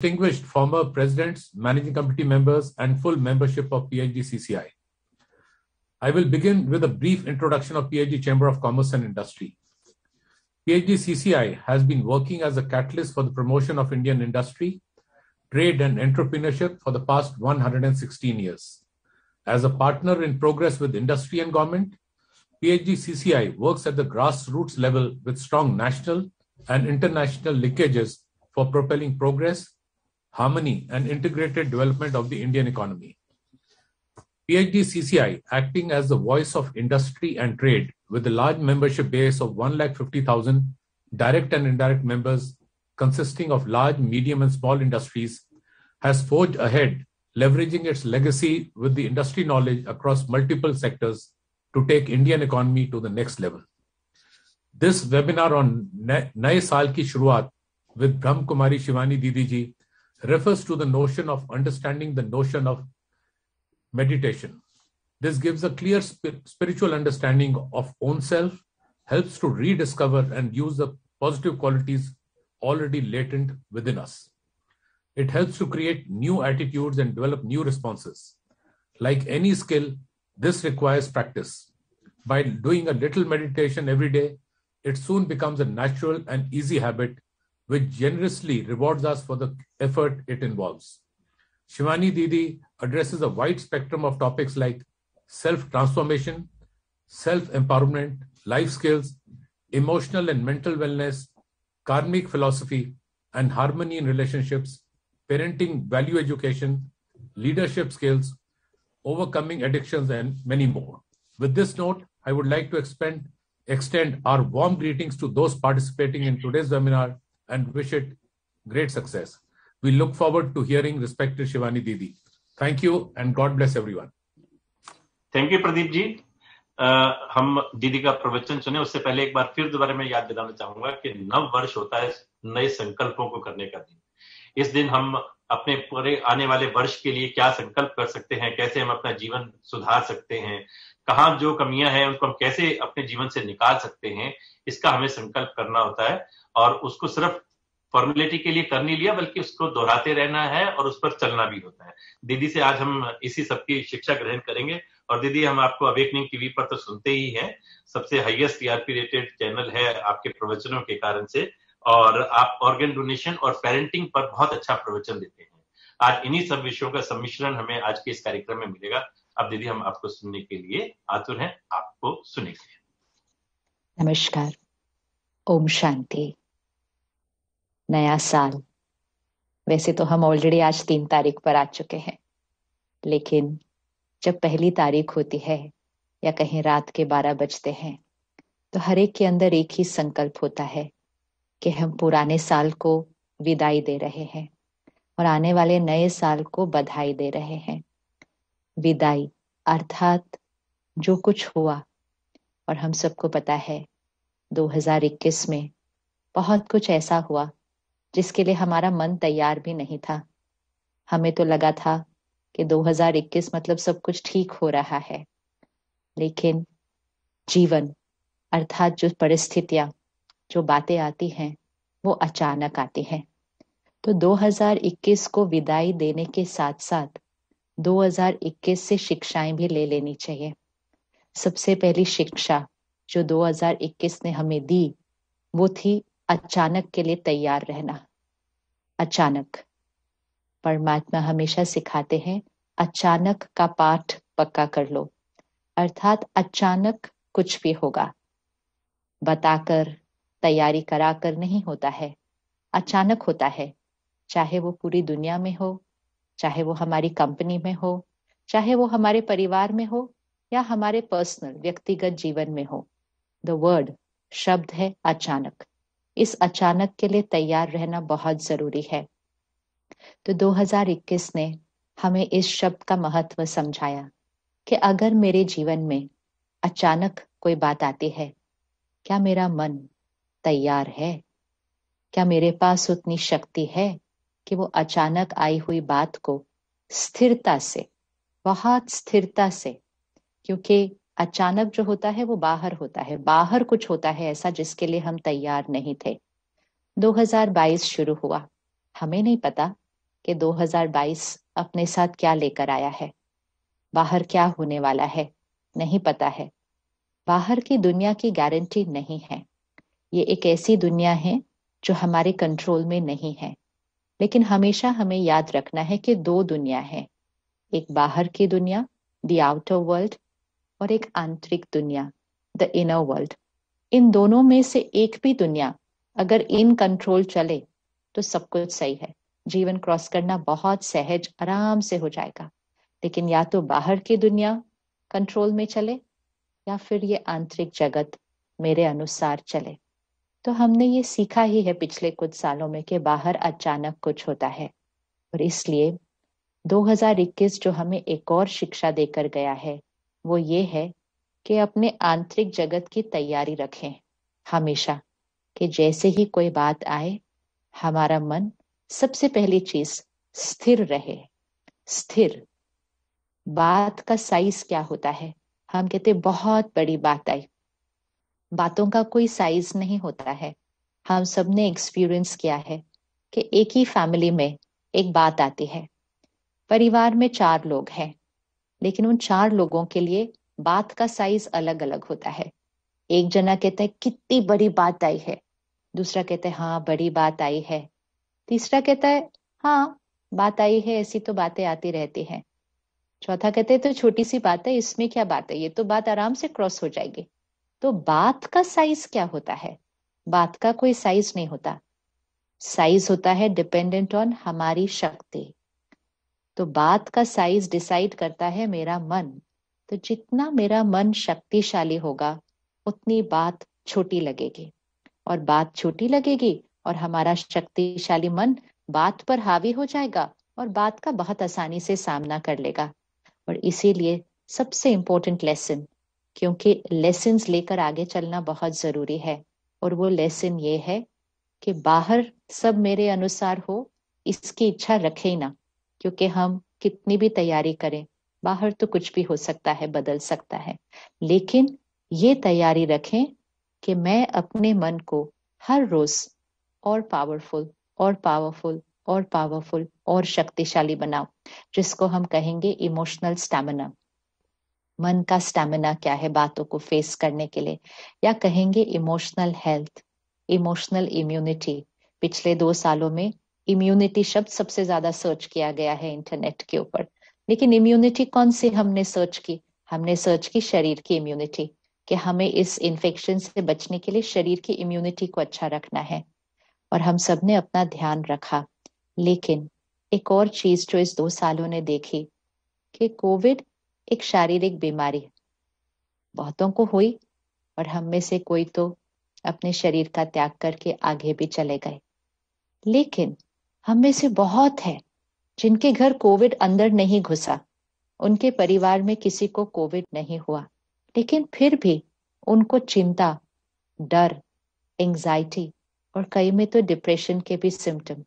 distinguished former presidents, managing committee members, and full membership of PhD CCI. I will begin with a brief introduction of PhD Chamber of Commerce and Industry. PhD CCI has been working as a catalyst for the promotion of Indian industry, trade, and entrepreneurship for the past 116 years. As a partner in progress with industry and government, PhD CCI works at the grassroots level with strong national and international linkages for propelling progress harmony and integrated development of the Indian economy. PHDCCI, acting as the voice of industry and trade with a large membership base of 1,50,000 direct and indirect members consisting of large, medium, and small industries, has forged ahead, leveraging its legacy with the industry knowledge across multiple sectors to take Indian economy to the next level. This webinar on Naye Saal Ki Shuruaat with Brahm Kumari Shivani Didi ji refers to the notion of understanding the notion of meditation. This gives a clear sp- spiritual understanding of own self. helps to rediscover and use the positive qualities already latent within us. It helps to create new attitudes and develop new responses. Like any skill, this requires practice. By doing a little meditation every day, it soon becomes a natural and easy habit which generously rewards us for the effort it involves. Shivani Didi addresses a wide spectrum of topics like self transformation, self empowerment, life skills, emotional and mental wellness, karmic philosophy, and harmony in relationships, parenting value education, leadership skills, overcoming addictions, and many more. With this note, I would like to extend our warm greetings to those participating in today's webinar and wish it great success. We look forward to hearing respected Shivani Didi. Thank you and God bless everyone. Thank you, Pradeep ji. Uh, हम दीदी का प्रवचन सुने उससे पहले एक बार फिर दोबारा मैं याद दिलाना चाहूंगा कि नव वर्ष होता है नए संकल्पों को करने का दिन इस दिन हम अपने पूरे आने वाले वर्ष के लिए क्या संकल्प कर सकते हैं कैसे हम अपना जीवन सुधार सकते हैं कहाँ जो कमियां हैं उनको हम कैसे अपने जीवन से निकाल सकते हैं इसका हमें संकल्प करना होता है और उसको सिर्फ फॉर्मेलिटी के लिए कर नहीं लिया बल्कि उसको दोहराते रहना है और उस पर चलना भी होता है दीदी से आज हम इसी सबकी शिक्षा ग्रहण करेंगे और दीदी हम आपको अवेकनिंग टीवी पर तो सुनते ही हैं सबसे हाईएस्ट टीआरपी रेटेड चैनल है आपके प्रवचनों के कारण से और आप ऑर्गेन डोनेशन और पेरेंटिंग पर बहुत अच्छा प्रवचन देते हैं आज इन्हीं सब विषयों का सम्मिश्रण हमें आज के इस कार्यक्रम में मिलेगा अब दीदी हम आपको सुनने के लिए आतुर हैं आपको सुनेंगे नमस्कार ओम शांति नया साल वैसे तो हम ऑलरेडी आज तीन तारीख पर आ चुके हैं लेकिन जब पहली तारीख होती है या कहीं रात के बारह बजते हैं तो हर एक के अंदर एक ही संकल्प होता है कि हम पुराने साल को विदाई दे रहे हैं और आने वाले नए साल को बधाई दे रहे हैं विदाई अर्थात जो कुछ हुआ और हम सबको पता है 2021 में बहुत कुछ ऐसा हुआ जिसके लिए हमारा मन तैयार भी नहीं था हमें तो लगा था कि 2021 मतलब सब कुछ ठीक हो रहा है लेकिन जीवन अर्थात जो परिस्थितियां जो बातें आती हैं वो अचानक आती हैं तो 2021 को विदाई देने के साथ साथ 2021 से शिक्षाएं भी ले लेनी चाहिए सबसे पहली शिक्षा जो 2021 ने हमें दी वो थी अचानक के लिए तैयार रहना अचानक परमात्मा हमेशा सिखाते हैं अचानक का पाठ पक्का कर लो अर्थात अचानक कुछ भी होगा बताकर तैयारी कराकर नहीं होता है अचानक होता है चाहे वो पूरी दुनिया में हो चाहे वो हमारी कंपनी में हो चाहे वो हमारे परिवार में हो या हमारे पर्सनल व्यक्तिगत जीवन में हो द वर्ड शब्द है अचानक इस अचानक के लिए तैयार रहना बहुत जरूरी है तो 2021 ने हमें इस शब्द का महत्व समझाया कि अगर मेरे जीवन में अचानक कोई बात आती है क्या मेरा मन तैयार है क्या मेरे पास उतनी शक्ति है कि वो अचानक आई हुई बात को स्थिरता से बहुत स्थिरता से क्योंकि अचानक जो होता है वो बाहर होता है बाहर कुछ होता है ऐसा जिसके लिए हम तैयार नहीं थे 2022 शुरू हुआ हमें नहीं पता कि 2022 अपने साथ क्या लेकर आया है बाहर क्या होने वाला है नहीं पता है बाहर की दुनिया की गारंटी नहीं है ये एक ऐसी दुनिया है जो हमारे कंट्रोल में नहीं है लेकिन हमेशा हमें याद रखना है कि दो दुनिया है एक बाहर की दुनिया दी ऑफ वर्ल्ड और एक आंतरिक दुनिया द इनर वर्ल्ड इन दोनों में से एक भी दुनिया अगर इन कंट्रोल चले तो सब कुछ सही है जीवन क्रॉस करना बहुत सहज आराम से हो जाएगा लेकिन या तो बाहर की दुनिया कंट्रोल में चले या फिर ये आंतरिक जगत मेरे अनुसार चले तो हमने ये सीखा ही है पिछले कुछ सालों में कि बाहर अचानक कुछ होता है और इसलिए 2021 जो हमें एक और शिक्षा देकर गया है वो ये है कि अपने आंतरिक जगत की तैयारी रखें हमेशा कि जैसे ही कोई बात आए हमारा मन सबसे पहली चीज स्थिर रहे स्थिर बात का साइज क्या होता है हम कहते बहुत बड़ी बात आई बातों का कोई साइज नहीं होता है हम सब ने एक्सपीरियंस किया है कि एक ही फैमिली में एक बात आती है परिवार में चार लोग हैं लेकिन उन चार लोगों के लिए बात का साइज अलग अलग होता है एक जना कहता है कितनी बड़ी बात आई है दूसरा कहता है हाँ बड़ी बात आई है तीसरा कहता है हाँ बात आई है ऐसी तो बातें आती रहती हैं चौथा कहते हैं तो छोटी सी बात है इसमें क्या बात है ये तो बात आराम से क्रॉस हो जाएगी तो बात का साइज क्या होता है बात का कोई साइज नहीं होता साइज होता है डिपेंडेंट ऑन हमारी शक्ति तो बात का साइज डिसाइड करता है मेरा मन तो जितना मेरा मन शक्तिशाली होगा उतनी बात छोटी लगेगी और बात छोटी लगेगी और हमारा शक्तिशाली मन बात पर हावी हो जाएगा और बात का बहुत आसानी से सामना कर लेगा और इसीलिए सबसे इंपॉर्टेंट लेसन क्योंकि लेसन लेकर आगे चलना बहुत जरूरी है और वो लेसन ये है कि बाहर सब मेरे अनुसार हो इसकी इच्छा रखे ही ना क्योंकि हम कितनी भी तैयारी करें बाहर तो कुछ भी हो सकता है बदल सकता है लेकिन ये तैयारी रखें कि मैं अपने मन को हर रोज और पावरफुल और पावरफुल और पावरफुल और शक्तिशाली बनाओ जिसको हम कहेंगे इमोशनल स्टैमिना मन का स्टैमिना क्या है बातों को फेस करने के लिए या कहेंगे इमोशनल हेल्थ इमोशनल इम्यूनिटी पिछले दो सालों में इम्यूनिटी शब्द सबसे ज्यादा सर्च किया गया है इंटरनेट के ऊपर लेकिन इम्यूनिटी कौन सी हमने सर्च की हमने सर्च की शरीर की इम्यूनिटी कि हमें इस इन्फेक्शन से बचने के लिए शरीर की इम्यूनिटी को अच्छा रखना है और हम सब ने अपना ध्यान रखा लेकिन एक और चीज जो इस दो सालों ने देखी कि कोविड एक शारीरिक बीमारी बहुतों को हुई और हम में से कोई तो अपने शरीर का त्याग करके आगे भी चले गए लेकिन हम में से बहुत है जिनके घर कोविड अंदर नहीं घुसा उनके परिवार में किसी को कोविड नहीं हुआ लेकिन फिर भी उनको चिंता डर एंजाइटी और कई में तो डिप्रेशन के भी सिम्टम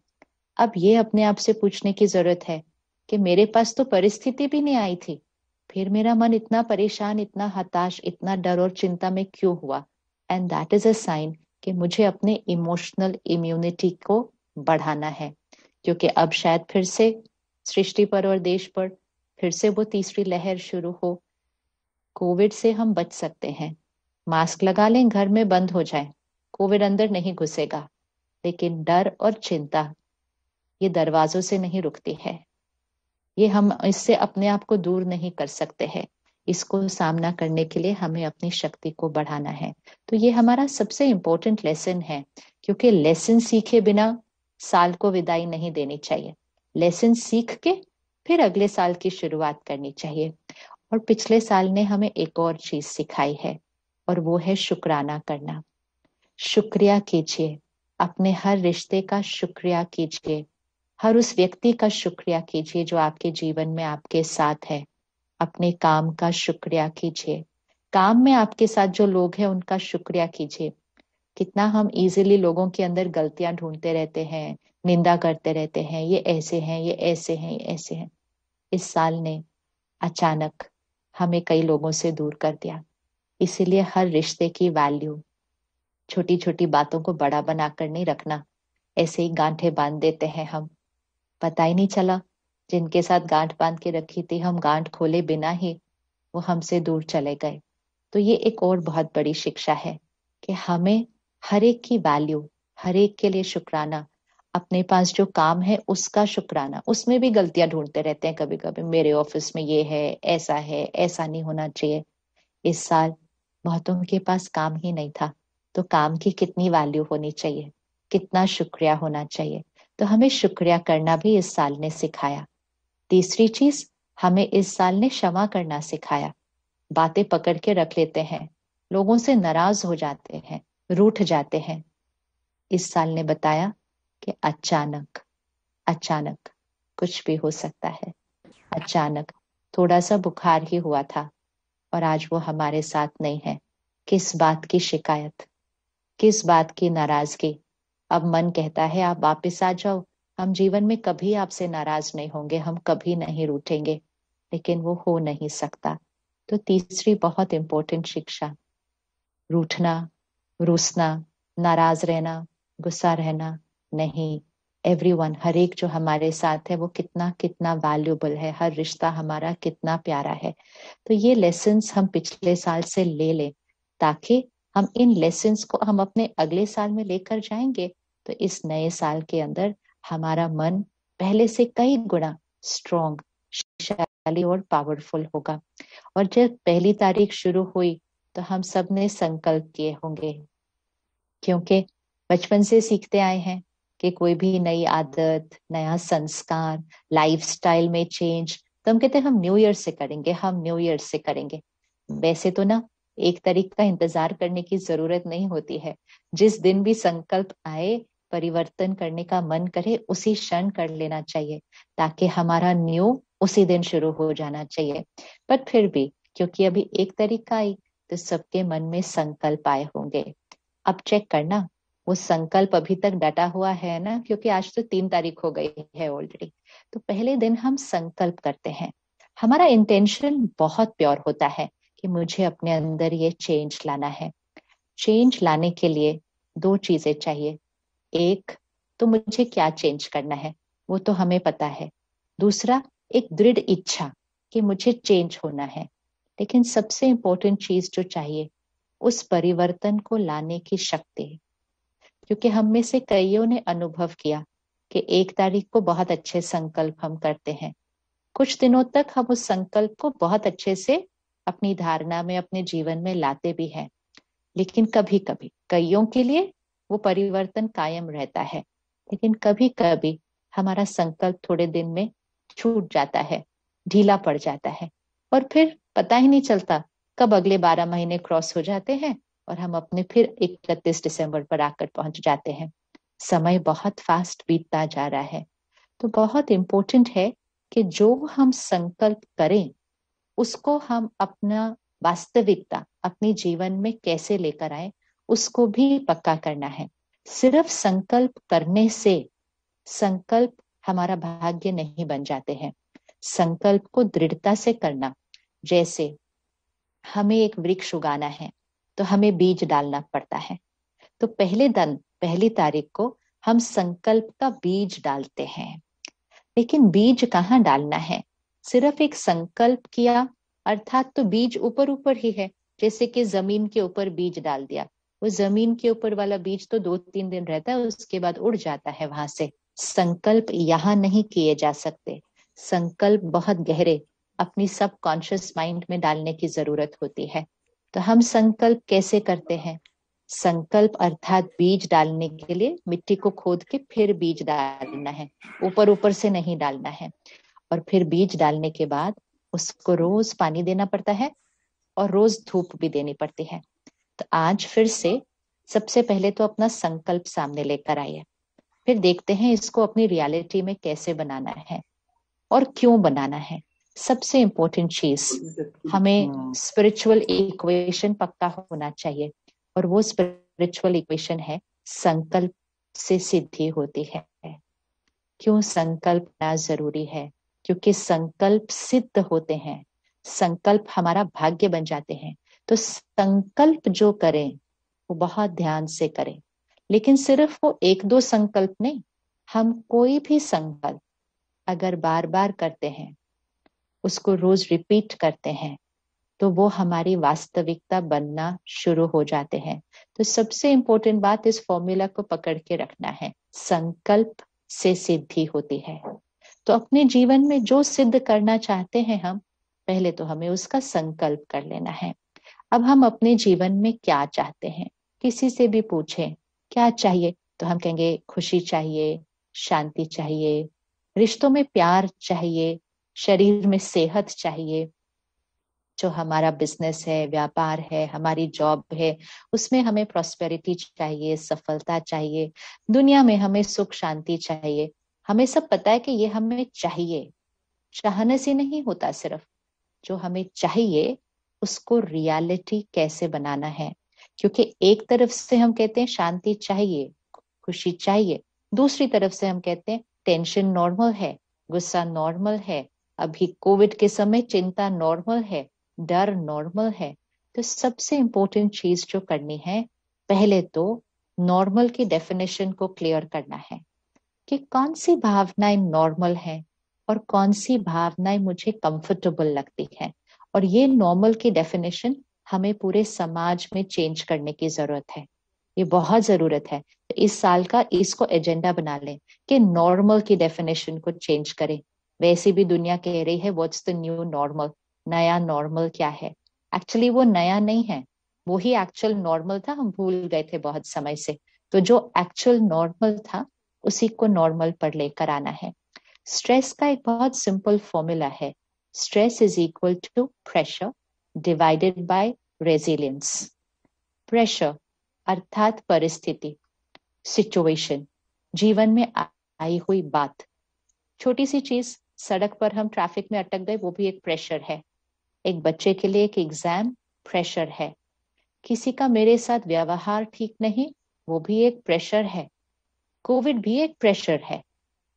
अब ये अपने आप से पूछने की जरूरत है कि मेरे पास तो परिस्थिति भी नहीं आई थी फिर मेरा मन इतना परेशान इतना हताश इतना डर और चिंता में क्यों हुआ and that is a sign कि मुझे अपने इमोशनल इम्यूनिटी को बढ़ाना है क्योंकि अब शायद फिर से सृष्टि पर और देश पर फिर से वो तीसरी लहर शुरू हो कोविड से हम बच सकते हैं मास्क लगा लें घर में बंद हो जाए कोविड अंदर नहीं घुसेगा लेकिन डर और चिंता ये दरवाजों से नहीं रुकती है ये हम इससे अपने आप को दूर नहीं कर सकते हैं इसको सामना करने के लिए हमें अपनी शक्ति को बढ़ाना है तो ये हमारा सबसे इंपॉर्टेंट लेसन है क्योंकि लेसन सीखे बिना साल को विदाई नहीं देनी चाहिए लेसन सीख के फिर अगले साल की शुरुआत करनी चाहिए और पिछले साल ने हमें एक और चीज सिखाई है और वो है शुक्राना करना शुक्रिया कीजिए अपने हर रिश्ते का शुक्रिया कीजिए हर उस व्यक्ति का शुक्रिया कीजिए जो आपके जीवन में आपके साथ है अपने काम का शुक्रिया कीजिए काम में आपके साथ जो लोग हैं उनका शुक्रिया कीजिए कितना हम इजीली लोगों के अंदर गलतियां ढूंढते रहते हैं निंदा करते रहते हैं ये ऐसे हैं ये ऐसे हैं ये ऐसे हैं इस साल ने अचानक हमें कई लोगों से दूर कर दिया इसीलिए हर रिश्ते की वैल्यू छोटी छोटी बातों को बड़ा बनाकर नहीं रखना ऐसे ही गांठे बांध देते हैं हम पता ही नहीं चला जिनके साथ गांठ बांध के रखी थी हम गांठ खोले बिना ही वो हमसे दूर चले गए तो ये एक और बहुत बड़ी शिक्षा है कि हमें हर एक की वैल्यू हर एक के लिए शुक्राना अपने पास जो काम है उसका शुक्राना उसमें भी गलतियां ढूंढते रहते हैं कभी कभी मेरे ऑफिस में ये है ऐसा है ऐसा नहीं होना चाहिए इस साल बहुतों के पास काम ही नहीं था तो काम की कितनी वैल्यू होनी चाहिए कितना शुक्रिया होना चाहिए तो हमें शुक्रिया करना भी इस साल ने सिखाया तीसरी चीज हमें इस साल ने क्षमा करना सिखाया बातें पकड़ के रख लेते हैं लोगों से नाराज हो जाते हैं रूठ जाते हैं इस साल ने बताया कि अचानक अचानक कुछ भी हो सकता है अचानक थोड़ा सा बुखार ही हुआ था और आज वो हमारे साथ नहीं है किस बात की शिकायत किस बात की नाराजगी अब मन कहता है आप वापस आ जाओ हम जीवन में कभी आपसे नाराज नहीं होंगे हम कभी नहीं रूठेंगे लेकिन वो हो नहीं सकता तो तीसरी बहुत इंपॉर्टेंट शिक्षा रूठना रूसना नाराज रहना गुस्सा रहना नहीं एवरी वन हर एक जो हमारे साथ है वो कितना कितना वैल्यूबल है हर रिश्ता हमारा कितना प्यारा है तो ये लेसन हम पिछले साल से ले लें ताकि हम इन लेसन को हम अपने अगले साल में लेकर जाएंगे तो इस नए साल के अंदर हमारा मन पहले से कई गुना स्ट्रोंग शक्तिशाली और पावरफुल होगा और जब पहली तारीख शुरू हुई तो हम सब ने संकल्प किए होंगे क्योंकि बचपन से सीखते आए हैं कि कोई भी नई आदत नया संस्कार स्टाइल में चेंज तो हम कहते हैं हम न्यू ईयर से करेंगे हम न्यू ईयर से करेंगे वैसे तो ना एक तारीख का इंतजार करने की जरूरत नहीं होती है जिस दिन भी संकल्प आए परिवर्तन करने का मन करे उसी क्षण कर लेना चाहिए ताकि हमारा न्यू उसी दिन शुरू हो जाना चाहिए बट फिर भी क्योंकि अभी एक तारीख का आई तो सबके मन में संकल्प आए होंगे अब चेक करना वो संकल्प अभी तक डटा हुआ है ना क्योंकि आज तो तीन तारीख हो गई है ऑलरेडी तो पहले दिन हम संकल्प करते हैं हमारा इंटेंशन बहुत प्योर होता है कि मुझे अपने अंदर ये चेंज लाना है चेंज लाने के लिए दो चीजें चाहिए एक तो मुझे क्या चेंज करना है वो तो हमें पता है दूसरा एक दृढ़ इच्छा कि मुझे चेंज होना है लेकिन सबसे इंपॉर्टेंट चीज जो चाहिए उस परिवर्तन को लाने की शक्ति है क्योंकि हम में से कईयों ने अनुभव किया कि एक तारीख को बहुत अच्छे संकल्प हम करते हैं कुछ दिनों तक हम उस संकल्प को बहुत अच्छे से अपनी धारणा में अपने जीवन में लाते भी हैं लेकिन कभी कभी कईयों के लिए वो परिवर्तन कायम रहता है लेकिन कभी कभी हमारा संकल्प थोड़े दिन में छूट जाता है ढीला पड़ जाता है और फिर पता ही नहीं चलता कब अगले बारह महीने क्रॉस हो जाते हैं और हम अपने फिर इकतीस दिसंबर पर आकर पहुंच जाते हैं समय बहुत फास्ट बीतता जा रहा है तो बहुत इम्पोर्टेंट है कि जो हम संकल्प करें उसको हम अपना वास्तविकता अपने जीवन में कैसे लेकर आए उसको भी पक्का करना है सिर्फ संकल्प करने से संकल्प हमारा भाग्य नहीं बन जाते हैं संकल्प को दृढ़ता से करना जैसे हमें एक वृक्ष उगाना है तो हमें बीज डालना पड़ता है तो पहले दिन पहली तारीख को हम संकल्प का बीज डालते हैं लेकिन बीज कहाँ डालना है सिर्फ एक संकल्प किया अर्थात तो बीज ऊपर ऊपर ही है जैसे कि जमीन के ऊपर बीज डाल दिया वो जमीन के ऊपर वाला बीज तो दो तीन दिन रहता है उसके बाद उड़ जाता है वहां से संकल्प यहाँ नहीं किए जा सकते संकल्प बहुत गहरे अपनी सब कॉन्शियस माइंड में डालने की जरूरत होती है तो हम संकल्प कैसे करते हैं संकल्प अर्थात बीज डालने के लिए मिट्टी को खोद के फिर बीज डालना है ऊपर ऊपर से नहीं डालना है और फिर बीज डालने के बाद उसको रोज पानी देना पड़ता है और रोज धूप भी देनी पड़ती है तो आज फिर से सबसे पहले तो अपना संकल्प सामने लेकर आइए फिर देखते हैं इसको अपनी रियलिटी में कैसे बनाना है और क्यों बनाना है सबसे इम्पोर्टेंट चीज हमें स्पिरिचुअल हाँ। इक्वेशन पक्का होना चाहिए और वो स्पिरिचुअल इक्वेशन है संकल्प से सिद्धि होती है क्यों संकल्प ना जरूरी है क्योंकि संकल्प सिद्ध होते हैं संकल्प हमारा भाग्य बन जाते हैं तो संकल्प जो करें वो बहुत ध्यान से करें लेकिन सिर्फ वो एक दो संकल्प नहीं हम कोई भी संकल्प अगर बार बार करते हैं उसको रोज रिपीट करते हैं तो वो हमारी वास्तविकता बनना शुरू हो जाते हैं तो सबसे इंपॉर्टेंट बात इस फॉर्मूला को पकड़ के रखना है संकल्प से सिद्धि होती है तो अपने जीवन में जो सिद्ध करना चाहते हैं हम पहले तो हमें उसका संकल्प कर लेना है अब हम अपने जीवन में क्या चाहते हैं किसी से भी पूछें क्या चाहिए तो हम कहेंगे खुशी चाहिए शांति चाहिए रिश्तों में प्यार चाहिए शरीर में सेहत चाहिए जो हमारा बिजनेस है व्यापार है हमारी जॉब है उसमें हमें प्रॉस्पेरिटी चाहिए सफलता चाहिए दुनिया में हमें सुख शांति चाहिए हमें सब पता है कि ये हमें चाहिए चाहने से नहीं होता सिर्फ जो हमें चाहिए उसको रियलिटी कैसे बनाना है क्योंकि एक तरफ से हम कहते हैं शांति चाहिए खुशी चाहिए दूसरी तरफ से हम कहते हैं टेंशन नॉर्मल है गुस्सा नॉर्मल है अभी कोविड के समय चिंता नॉर्मल है डर नॉर्मल है तो सबसे इंपॉर्टेंट चीज जो करनी है पहले तो नॉर्मल की डेफिनेशन को क्लियर करना है कि कौन सी भावनाएं नॉर्मल है और कौन सी भावनाएं मुझे कंफर्टेबल लगती है और ये नॉर्मल की डेफिनेशन हमें पूरे समाज में चेंज करने की जरूरत है ये बहुत जरूरत है तो इस साल का इसको एजेंडा बना लें कि नॉर्मल की डेफिनेशन को चेंज करें वैसे भी दुनिया कह रही है व्हाट्स द न्यू नॉर्मल नया नॉर्मल क्या है एक्चुअली वो नया नहीं है वो ही एक्चुअल नॉर्मल था हम भूल गए थे बहुत समय से तो जो एक्चुअल नॉर्मल था उसी को नॉर्मल पर लेकर आना है स्ट्रेस का एक बहुत सिंपल फॉर्मूला है stress is equal to pressure divided by resilience pressure अर्थात परिस्थिति सिचुएशन जीवन में आई हुई बात छोटी सी चीज सड़क पर हम ट्रैफिक में अटक गए वो भी एक प्रेशर है एक बच्चे के लिए एक एग्जाम प्रेशर है किसी का मेरे साथ व्यवहार ठीक नहीं वो भी एक प्रेशर है कोविड भी एक प्रेशर है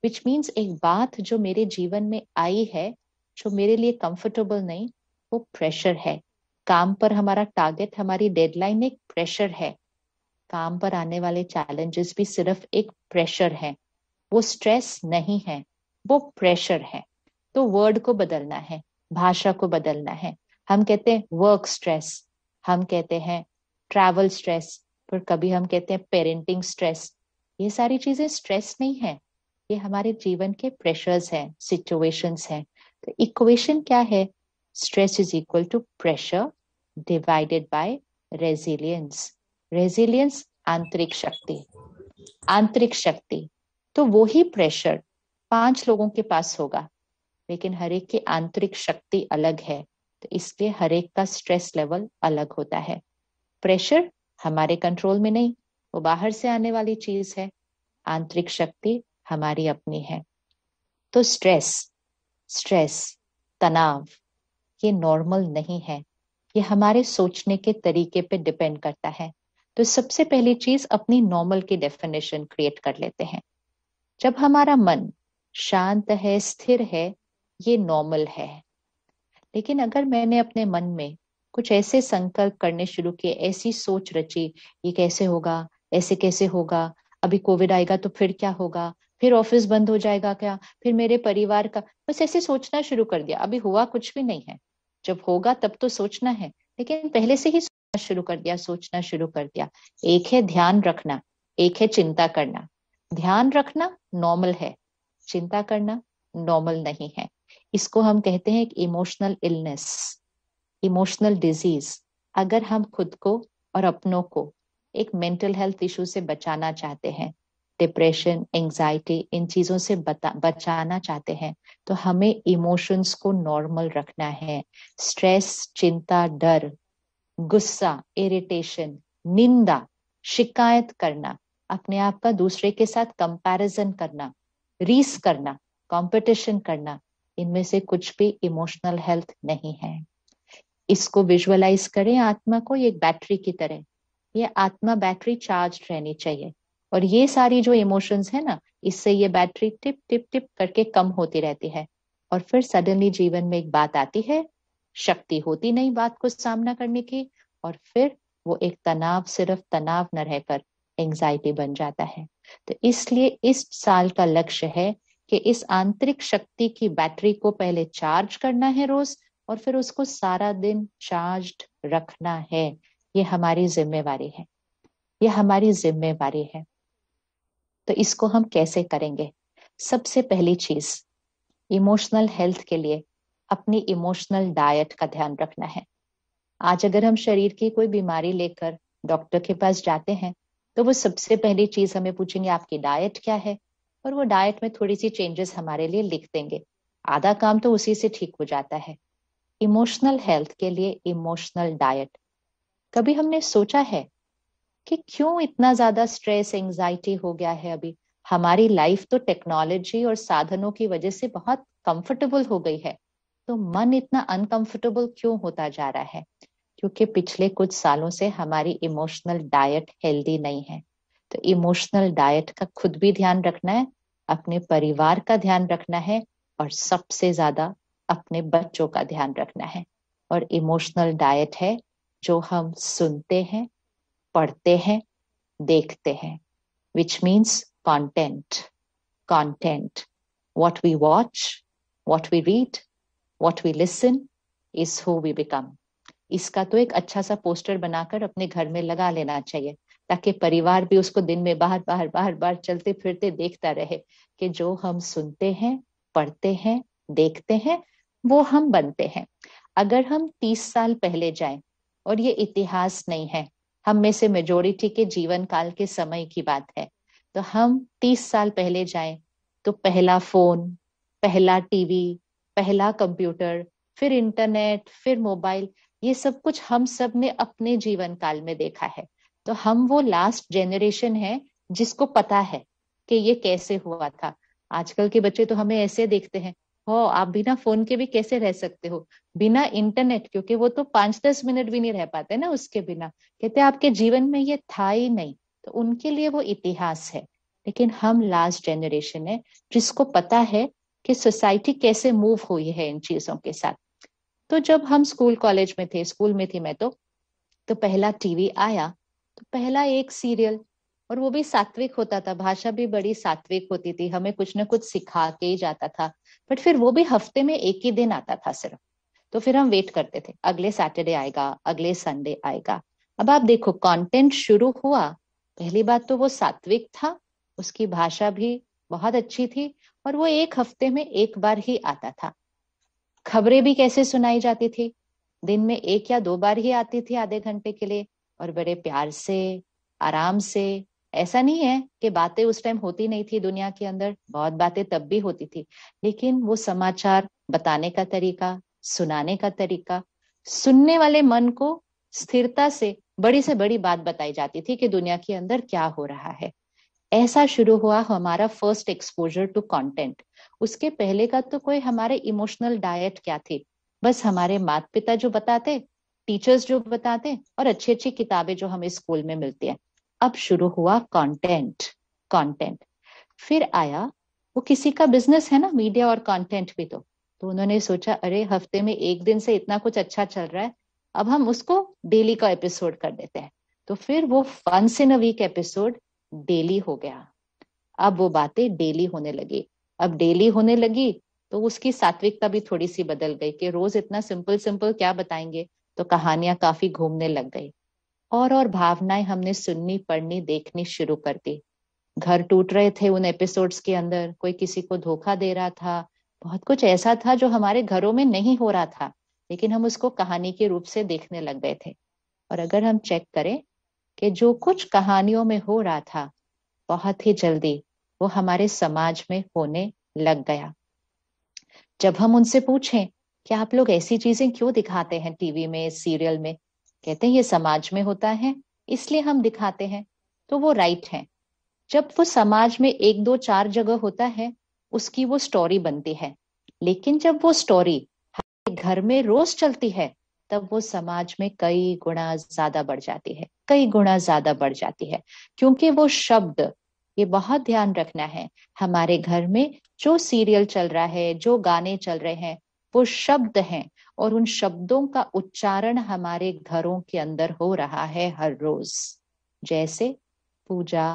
विच मीन्स एक बात जो मेरे जीवन में आई है जो मेरे लिए कंफर्टेबल नहीं वो प्रेशर है काम पर हमारा टारगेट हमारी डेडलाइन एक प्रेशर है काम पर आने वाले चैलेंजेस भी सिर्फ एक प्रेशर है वो स्ट्रेस नहीं है वो प्रेशर है तो वर्ड को बदलना है भाषा को बदलना है हम कहते हैं वर्क स्ट्रेस हम कहते हैं ट्रैवल स्ट्रेस पर कभी हम कहते हैं पेरेंटिंग स्ट्रेस ये सारी चीजें स्ट्रेस नहीं है ये हमारे जीवन के प्रेशर्स हैं सिचुएशंस हैं तो इक्वेशन क्या है stress is equal to pressure divided by resilience resilience आंतरिक शक्ति आंतरिक शक्ति तो वो ही प्रेशर पांच लोगों के पास होगा लेकिन हरेक की आंतरिक शक्ति अलग है तो इसलिए हरेक का स्ट्रेस लेवल अलग होता है प्रेशर हमारे कंट्रोल में नहीं वो बाहर से आने वाली चीज है आंतरिक शक्ति हमारी अपनी है तो स्ट्रेस स्ट्रेस तनाव ये नॉर्मल नहीं है ये हमारे सोचने के तरीके पे डिपेंड करता है तो सबसे पहली चीज अपनी नॉर्मल की डेफिनेशन क्रिएट कर लेते हैं जब हमारा मन शांत है स्थिर है ये नॉर्मल है लेकिन अगर मैंने अपने मन में कुछ ऐसे संकल्प करने शुरू किए ऐसी सोच रची ये कैसे होगा ऐसे कैसे होगा अभी कोविड आएगा तो फिर क्या होगा फिर ऑफिस बंद हो जाएगा क्या फिर मेरे परिवार का बस ऐसे सोचना शुरू कर दिया अभी हुआ कुछ भी नहीं है जब होगा तब तो सोचना है लेकिन पहले से ही सोचना शुरू कर दिया सोचना शुरू कर दिया एक है ध्यान रखना एक है चिंता करना ध्यान रखना नॉर्मल है चिंता करना नॉर्मल नहीं है इसको हम कहते हैं इमोशनल इलनेस इमोशनल डिजीज अगर हम खुद को और अपनों को एक मेंटल हेल्थ इशू से बचाना चाहते हैं डिप्रेशन एंजाइटी इन चीजों से बता, बचाना चाहते हैं तो हमें इमोशंस को नॉर्मल रखना है स्ट्रेस चिंता डर गुस्सा इरिटेशन निंदा शिकायत करना अपने आप का दूसरे के साथ कंपैरिजन करना रीस करना कंपटीशन करना इनमें से कुछ भी इमोशनल हेल्थ नहीं है इसको विजुअलाइज करें आत्मा को एक बैटरी की तरह ये आत्मा बैटरी चार्ज रहनी चाहिए और ये सारी जो इमोशंस है ना इससे ये बैटरी टिप टिप टिप करके कम होती रहती है और फिर सडनली जीवन में एक बात आती है शक्ति होती नहीं बात को सामना करने की और फिर वो एक तनाव सिर्फ तनाव न रहकर एंजाइटी बन जाता है तो इसलिए इस साल का लक्ष्य है कि इस आंतरिक शक्ति की बैटरी को पहले चार्ज करना है रोज और फिर उसको सारा दिन चार्ज रखना है ये हमारी जिम्मेवारी है ये हमारी जिम्मेवारी है तो इसको हम कैसे करेंगे सबसे पहली चीज इमोशनल हेल्थ के लिए अपनी इमोशनल डाइट का ध्यान रखना है आज अगर हम शरीर की कोई बीमारी लेकर डॉक्टर के पास जाते हैं तो वो सबसे पहली चीज हमें पूछेंगे आपकी डाइट क्या है और वो डाइट में थोड़ी सी चेंजेस हमारे लिए लिख देंगे आधा काम तो उसी से ठीक हो जाता है इमोशनल हेल्थ के लिए इमोशनल डाइट कभी हमने सोचा है कि क्यों इतना ज्यादा स्ट्रेस एंजाइटी हो गया है अभी हमारी लाइफ तो टेक्नोलॉजी और साधनों की वजह से बहुत कंफर्टेबल हो गई है तो मन इतना अनकंफर्टेबल क्यों होता जा रहा है क्योंकि पिछले कुछ सालों से हमारी इमोशनल डाइट हेल्दी नहीं है तो इमोशनल डाइट का खुद भी ध्यान रखना है अपने परिवार का ध्यान रखना है और सबसे ज्यादा अपने बच्चों का ध्यान रखना है और इमोशनल डाइट है जो हम सुनते हैं पढ़ते हैं देखते हैं which means content content what we watch what we read what we listen is who we become इसका तो एक अच्छा सा पोस्टर बनाकर अपने घर में लगा लेना चाहिए ताकि परिवार भी उसको दिन में बाहर बाहर बाहर बाहर चलते फिरते देखता रहे कि जो हम सुनते हैं पढ़ते हैं देखते हैं वो हम बनते हैं अगर हम तीस साल पहले जाएं और ये इतिहास नहीं है हम में से मेजोरिटी के जीवन काल के समय की बात है तो हम तीस साल पहले जाएं तो पहला फोन पहला टीवी पहला कंप्यूटर फिर इंटरनेट फिर मोबाइल ये सब कुछ हम सब ने अपने जीवन काल में देखा है तो हम वो लास्ट जेनरेशन है जिसको पता है कि ये कैसे हुआ था आजकल के बच्चे तो हमें ऐसे देखते हैं हो आप बिना फोन के भी कैसे रह सकते हो बिना इंटरनेट क्योंकि वो तो पांच दस मिनट भी नहीं रह पाते ना उसके बिना कहते आपके जीवन में ये था ही नहीं तो उनके लिए वो इतिहास है लेकिन हम लास्ट जेनरेशन है जिसको पता है कि सोसाइटी कैसे मूव हुई है इन चीजों के साथ तो जब हम स्कूल कॉलेज में थे स्कूल में थी मैं तो तो पहला टीवी आया तो पहला एक सीरियल और वो भी सात्विक होता था भाषा भी बड़ी सात्विक होती थी हमें कुछ ना कुछ सिखा के ही जाता था बट फिर वो भी हफ्ते में एक ही दिन आता था सिर्फ तो फिर हम वेट करते थे अगले सैटरडे आएगा अगले संडे आएगा अब आप देखो कंटेंट शुरू हुआ पहली बात तो वो सात्विक था उसकी भाषा भी बहुत अच्छी थी और वो एक हफ्ते में एक बार ही आता था खबरें भी कैसे सुनाई जाती थी दिन में एक या दो बार ही आती थी आधे घंटे के लिए और बड़े प्यार से आराम से ऐसा नहीं है कि बातें उस टाइम होती नहीं थी दुनिया के अंदर बहुत बातें तब भी होती थी लेकिन वो समाचार बताने का तरीका सुनाने का तरीका सुनने वाले मन को स्थिरता से बड़ी से बड़ी बात बताई जाती थी कि दुनिया के अंदर क्या हो रहा है ऐसा शुरू हुआ हमारा फर्स्ट एक्सपोजर टू कंटेंट उसके पहले का तो कोई हमारे इमोशनल डाइट क्या थी बस हमारे माता पिता जो बताते टीचर्स जो बताते और अच्छी अच्छी किताबें जो हमें स्कूल में मिलती है अब शुरू हुआ कंटेंट कंटेंट फिर आया वो किसी का बिजनेस है ना मीडिया और कंटेंट भी तो तो उन्होंने सोचा अरे हफ्ते में एक दिन से इतना कुछ अच्छा चल रहा है अब हम उसको डेली का एपिसोड कर देते हैं तो फिर वो once in a week episode daily हो गया अब वो बातें डेली होने लगी अब डेली होने लगी तो उसकी सात्विकता भी थोड़ी सी बदल गई कि रोज इतना सिंपल सिंपल क्या बताएंगे तो कहानियां काफी घूमने लग गई और और भावनाएं हमने सुननी पढ़नी देखनी शुरू कर दी घर टूट रहे थे उन एपिसोड्स के अंदर कोई किसी को धोखा दे रहा था बहुत कुछ ऐसा था जो हमारे घरों में नहीं हो रहा था लेकिन हम उसको कहानी के रूप से देखने लग गए थे और अगर हम चेक करें कि जो कुछ कहानियों में हो रहा था बहुत ही जल्दी वो हमारे समाज में होने लग गया जब हम उनसे पूछें कि आप लोग ऐसी चीजें क्यों दिखाते हैं टीवी में सीरियल में कहते हैं ये समाज में होता है इसलिए हम दिखाते हैं तो वो राइट है जब वो समाज में एक दो चार जगह होता है उसकी वो स्टोरी बनती है लेकिन जब वो स्टोरी घर में रोज चलती है तब वो समाज में कई गुना ज्यादा बढ़ जाती है कई गुना ज्यादा बढ़ जाती है क्योंकि वो शब्द ये बहुत ध्यान रखना है हमारे घर में जो सीरियल चल रहा है जो गाने चल रहे हैं वो शब्द हैं और उन शब्दों का उच्चारण हमारे घरों के अंदर हो रहा है हर रोज जैसे पूजा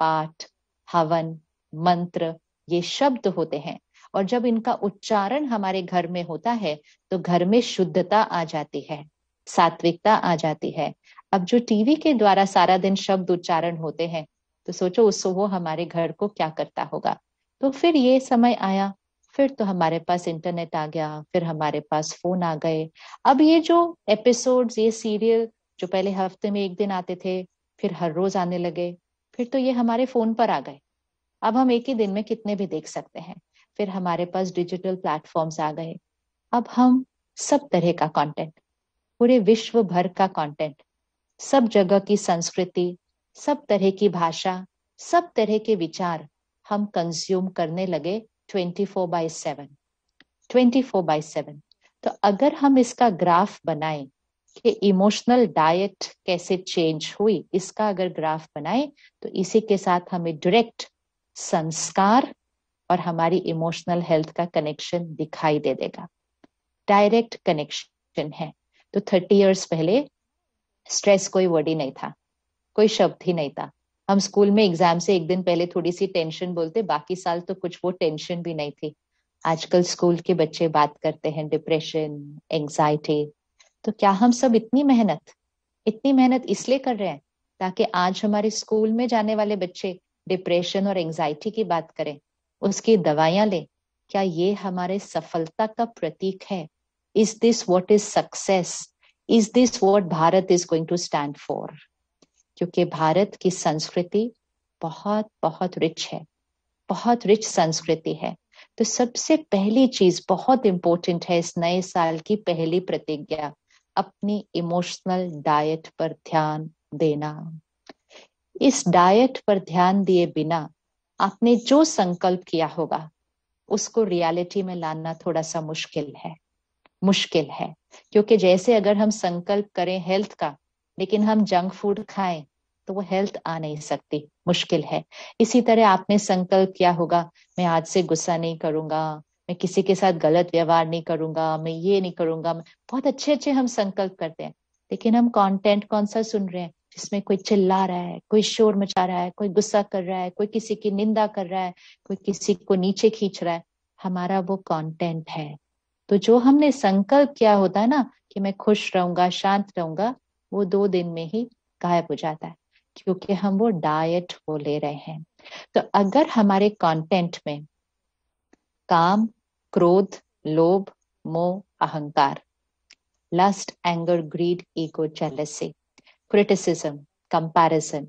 पाठ हवन मंत्र ये शब्द होते हैं और जब इनका उच्चारण हमारे घर में होता है तो घर में शुद्धता आ जाती है सात्विकता आ जाती है अब जो टीवी के द्वारा सारा दिन शब्द उच्चारण होते हैं तो सोचो उस वो हमारे घर को क्या करता होगा तो फिर ये समय आया फिर तो हमारे पास इंटरनेट आ गया फिर हमारे पास फोन आ गए अब ये जो एपिसोड्स ये सीरियल जो पहले हफ्ते में एक दिन आते थे फिर हर रोज आने लगे फिर तो ये हमारे फोन पर आ गए अब हम एक ही दिन में कितने भी देख सकते हैं फिर हमारे पास डिजिटल प्लेटफॉर्म्स आ गए अब हम सब तरह का कंटेंट पूरे विश्व भर का कंटेंट सब जगह की संस्कृति सब तरह की भाषा सब तरह के विचार हम कंज्यूम करने लगे twenty four by seven twenty four by seven तो अगर हम इसका ग्राफ बनाए कि इमोशनल डाइट कैसे चेंज हुई इसका अगर ग्राफ बनाए तो इसी के साथ हमें डायरेक्ट संस्कार और हमारी इमोशनल हेल्थ का कनेक्शन दिखाई दे देगा डायरेक्ट कनेक्शन है तो थर्टी इयर्स पहले स्ट्रेस कोई वर्ड ही नहीं था कोई शब्द ही नहीं था हम स्कूल में एग्जाम से एक दिन पहले थोड़ी सी टेंशन बोलते बाकी साल तो कुछ वो टेंशन भी नहीं थी आजकल स्कूल के बच्चे बात करते हैं डिप्रेशन एंग्जाइटी तो क्या हम सब इतनी मेहनत इतनी मेहनत इसलिए कर रहे हैं ताकि आज हमारे स्कूल में जाने वाले बच्चे डिप्रेशन और एंग्जाइटी की बात करें उसकी दवाइयां लें क्या ये हमारे सफलता का प्रतीक है is this what is success is this what Bharat is going to stand for क्योंकि भारत की संस्कृति बहुत बहुत रिच है बहुत रिच संस्कृति है तो सबसे पहली चीज बहुत इंपॉर्टेंट है इस नए साल की पहली प्रतिज्ञा अपनी इमोशनल डाइट पर ध्यान देना इस डाइट पर ध्यान दिए बिना आपने जो संकल्प किया होगा उसको रियलिटी में लाना थोड़ा सा मुश्किल है मुश्किल है क्योंकि जैसे अगर हम संकल्प करें हेल्थ का लेकिन हम जंक फूड खाएं तो वो हेल्थ आ नहीं सकती मुश्किल है इसी तरह आपने संकल्प किया होगा मैं आज से गुस्सा नहीं करूंगा मैं किसी के साथ गलत व्यवहार नहीं करूंगा मैं ये नहीं करूंगा बहुत अच्छे अच्छे हम संकल्प करते हैं लेकिन हम कंटेंट कौन सा सुन रहे हैं जिसमें कोई चिल्ला रहा है कोई शोर मचा रहा है कोई गुस्सा कर रहा है कोई किसी की निंदा कर रहा है कोई किसी को नीचे खींच रहा है हमारा वो कंटेंट है तो जो हमने संकल्प किया होता है ना कि मैं खुश रहूंगा शांत रहूंगा वो दो दिन में ही गायब हो जाता है क्योंकि हम वो डाइट को ले रहे हैं तो अगर हमारे कंटेंट में काम क्रोध लोभ मोह अहंकार lust anger greed ego jealousy criticism comparison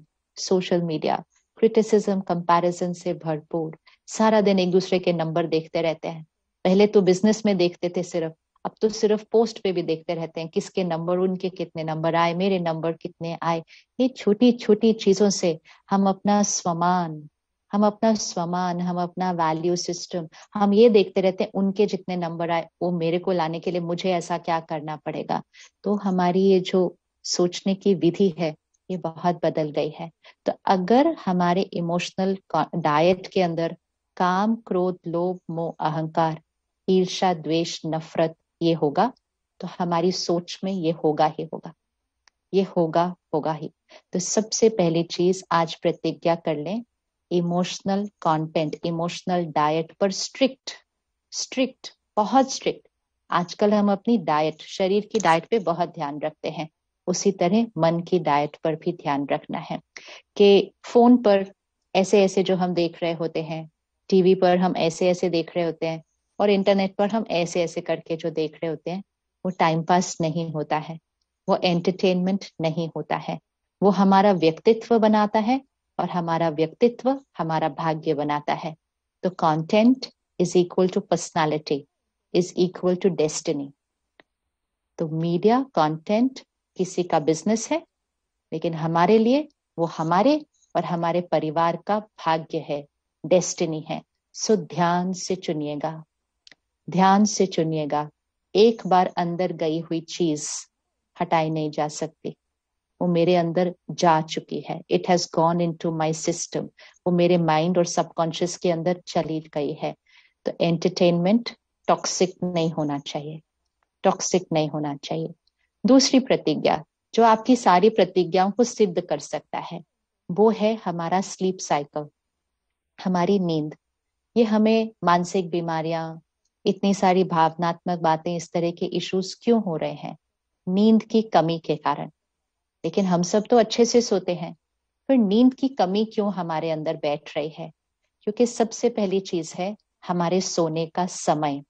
social media criticism comparison से भरपूर सारा दिन एक दूसरे के नंबर देखते रहते हैं पहले तो बिजनेस में देखते थे सिर्फ अब तो सिर्फ पोस्ट पे भी देखते रहते हैं किसके नंबर उनके कितने नंबर आए मेरे नंबर कितने आए ये छोटी छोटी चीजों से हम अपना स्वमान हम अपना स्वमान हम अपना वैल्यू सिस्टम हम ये देखते रहते हैं उनके जितने नंबर आए वो मेरे को लाने के लिए मुझे ऐसा क्या करना पड़ेगा तो हमारी ये जो सोचने की विधि है ये बहुत बदल गई है तो अगर हमारे इमोशनल डाइट के अंदर काम क्रोध लोभ मोह अहंकार ईर्षा द्वेष नफरत ये होगा तो हमारी सोच में ये होगा ही होगा ये होगा होगा ही तो सबसे पहली चीज आज प्रतिज्ञा कर लें इमोशनल कंटेंट इमोशनल डाइट पर स्ट्रिक्ट स्ट्रिक्ट बहुत स्ट्रिक्ट आजकल हम अपनी डाइट शरीर की डाइट पे बहुत ध्यान रखते हैं उसी तरह मन की डाइट पर भी ध्यान रखना है कि फोन पर ऐसे ऐसे जो हम देख रहे होते हैं टीवी पर हम ऐसे ऐसे देख रहे होते हैं और इंटरनेट पर हम ऐसे ऐसे करके जो देख रहे होते हैं वो टाइम पास नहीं होता है वो एंटरटेनमेंट नहीं होता है वो हमारा व्यक्तित्व बनाता है और हमारा व्यक्तित्व हमारा भाग्य बनाता है तो content is equal to personality is equal to destiny तो मीडिया कंटेंट किसी का बिजनेस है लेकिन हमारे लिए वो हमारे और हमारे परिवार का भाग्य है डेस्टिनी है सो ध्यान से चुनिएगा ध्यान से चुनिएगा एक बार अंदर गई हुई चीज हटाई नहीं जा सकती वो मेरे अंदर जा चुकी है it has gone into my system वो मेरे माइंड और सबकॉन्शियस के अंदर चली गई है तो एंटरटेनमेंट टॉक्सिक नहीं होना चाहिए टॉक्सिक नहीं होना चाहिए दूसरी प्रतिज्ञा जो आपकी सारी प्रतिज्ञाओं को सिद्ध कर सकता है वो है हमारा स्लीप साइकिल हमारी नींद ये हमें मानसिक बीमारियां इतनी सारी भावनात्मक बातें इस तरह के इश्यूज क्यों हो रहे हैं नींद की कमी के कारण लेकिन हम सब तो अच्छे से सोते हैं फिर नींद की कमी क्यों हमारे अंदर बैठ रही है क्योंकि सबसे पहली चीज है हमारे सोने का समय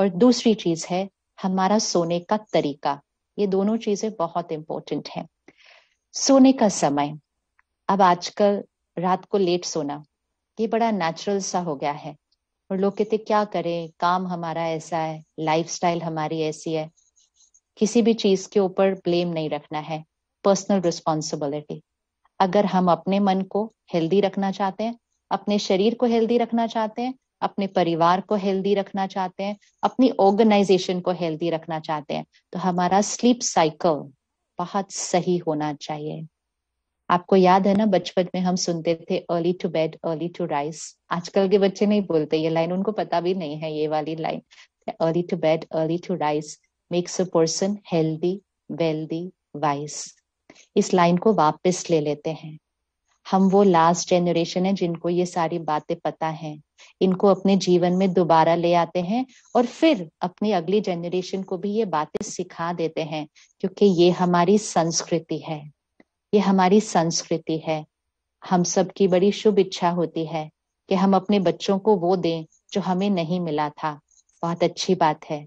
और दूसरी चीज है हमारा सोने का तरीका ये दोनों चीजें बहुत इंपॉर्टेंट हैं सोने का समय अब आजकल रात को लेट सोना ये बड़ा नेचुरल सा हो गया है और लोग कहते क्या करें काम हमारा ऐसा है लाइफ हमारी ऐसी है किसी भी चीज के ऊपर ब्लेम नहीं रखना है पर्सनल रिस्पॉन्सिबिलिटी अगर हम अपने मन को हेल्दी रखना चाहते हैं अपने शरीर को हेल्दी रखना चाहते हैं अपने परिवार को हेल्दी रखना चाहते हैं अपनी ऑर्गेनाइजेशन को हेल्दी रखना चाहते हैं तो हमारा स्लीप साइकिल बहुत सही होना चाहिए आपको याद है ना बचपन में हम सुनते थे early to bed early to rise आजकल के बच्चे नहीं बोलते ये लाइन उनको पता भी नहीं है ये वाली line early to bed early to rise makes a person healthy wealthy wise इस लाइन को वापस ले लेते हैं हम वो लास्ट जनरेशन है जिनको ये सारी बातें पता है इनको अपने जीवन में दोबारा ले आते हैं और फिर अपनी अगली जनरेशन को भी ये बातें सिखा देते हैं क्योंकि ये हमारी संस्कृति है ये हमारी संस्कृति है हम सब की बड़ी शुभ इच्छा होती है कि हम अपने बच्चों को वो दें जो हमें नहीं मिला था बहुत अच्छी बात है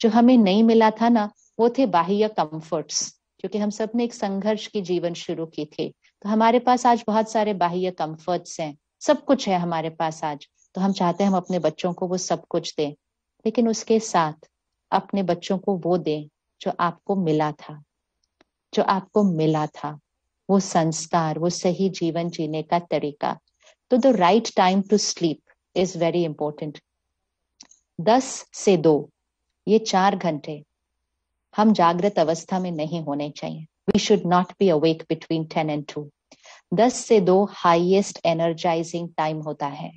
जो हमें नहीं मिला था ना वो थे बाह्य कंफर्ट्स क्योंकि हम सब ने एक संघर्ष की जीवन शुरू की थी तो हमारे पास आज बहुत सारे बाह्य कंफर्ट्स हैं सब कुछ है हमारे पास आज तो हम चाहते हैं हम अपने बच्चों को वो सब कुछ दें लेकिन उसके साथ अपने बच्चों को वो दें जो आपको मिला था जो आपको मिला था वो संस्कार वो सही जीवन जीने का तरीका तो the right time to sleep is very important दस से दो ये चार घंटे हम जागृत अवस्था में नहीं होने चाहिए we should not be awake between ten and two दस से दो हाइएस्ट एनर्जाइजिंग टाइम होता है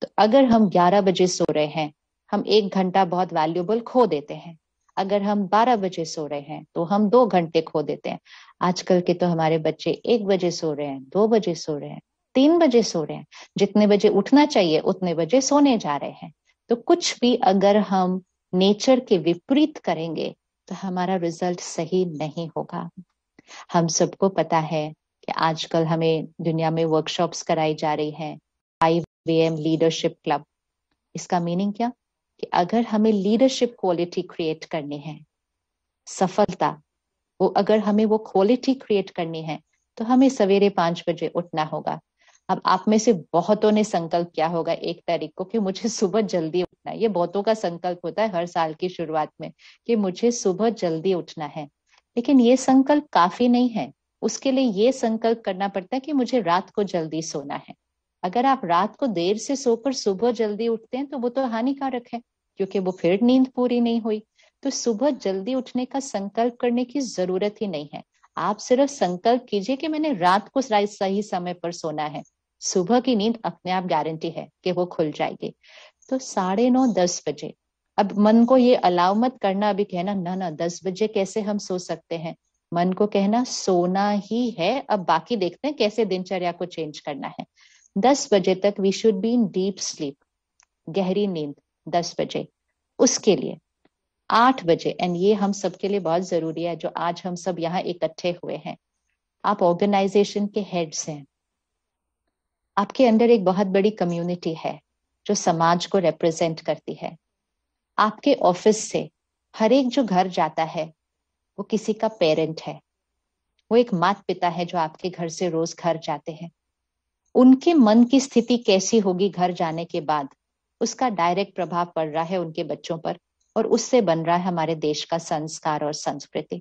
तो अगर हम ग्यारह बजे सो रहे हैं हम एक घंटा बहुत वैल्यूबल खो देते हैं अगर हम 12 बजे सो रहे हैं तो हम दो घंटे खो देते हैं आजकल के तो हमारे बच्चे एक बजे सो रहे हैं दो बजे सो रहे हैं तीन बजे सो रहे हैं जितने बजे उठना चाहिए उतने बजे सोने जा रहे हैं तो कुछ भी अगर हम नेचर के विपरीत करेंगे तो हमारा रिजल्ट सही नहीं होगा हम सबको पता है कि आजकल हमें दुनिया में वर्कशॉप्स कराई जा रही हैं five V M leadership club इसका मीनिंग क्या कि अगर हमें लीडरशिप क्वालिटी क्रिएट करनी है सफलता वो अगर हमें वो क्वालिटी क्रिएट करनी है तो हमें सवेरे पांच बजे उठना होगा अब आप में से बहुतों ने संकल्प किया होगा एक तारीख को कि मुझे सुबह जल्दी उठना है ये बहुतों का संकल्प होता है हर साल की शुरुआत में कि मुझे सुबह जल्दी उठना है लेकिन ये संकल्प काफी नहीं है उसके लिए ये संकल्प करना पड़ता है कि मुझे रात को जल्दी सोना है अगर आप रात को देर से सोकर सुबह जल्दी उठते हैं तो वो तो हानिकारक है क्योंकि वो फिर नींद पूरी नहीं हुई तो सुबह जल्दी उठने का संकल्प करने की जरूरत ही नहीं है आप सिर्फ संकल्प कीजिए कि मैंने रात को सही समय पर सोना है सुबह की नींद अपने आप गारंटी है कि वो खुल जाएगी तो साढ़े नौ दस बजे अब मन को ये अलाव मत करना अभी कहना ना ना दस बजे कैसे हम सो सकते हैं मन को कहना सोना ही है अब बाकी देखते हैं कैसे दिनचर्या को चेंज करना है दस बजे तक we should be in deep sleep गहरी नींद दस बजे उसके लिए आठ बजे एंड ये हम सबके लिए बहुत जरूरी है जो आज हम सब यहाँ इकट्ठे हुए हैं आप ऑर्गेनाइजेशन के हेड्स हैं आपके अंदर एक बहुत बड़ी कम्युनिटी है जो समाज को रिप्रेजेंट करती है आपके ऑफिस से हर एक जो घर जाता है वो किसी का पेरेंट है वो एक मात पिता है जो आपके घर से रोज घर जाते हैं उनके मन की स्थिति कैसी होगी घर जाने के बाद उसका डायरेक्ट प्रभाव पड़ रहा है उनके बच्चों पर और उससे बन रहा है हमारे देश का संस्कार और संस्कृति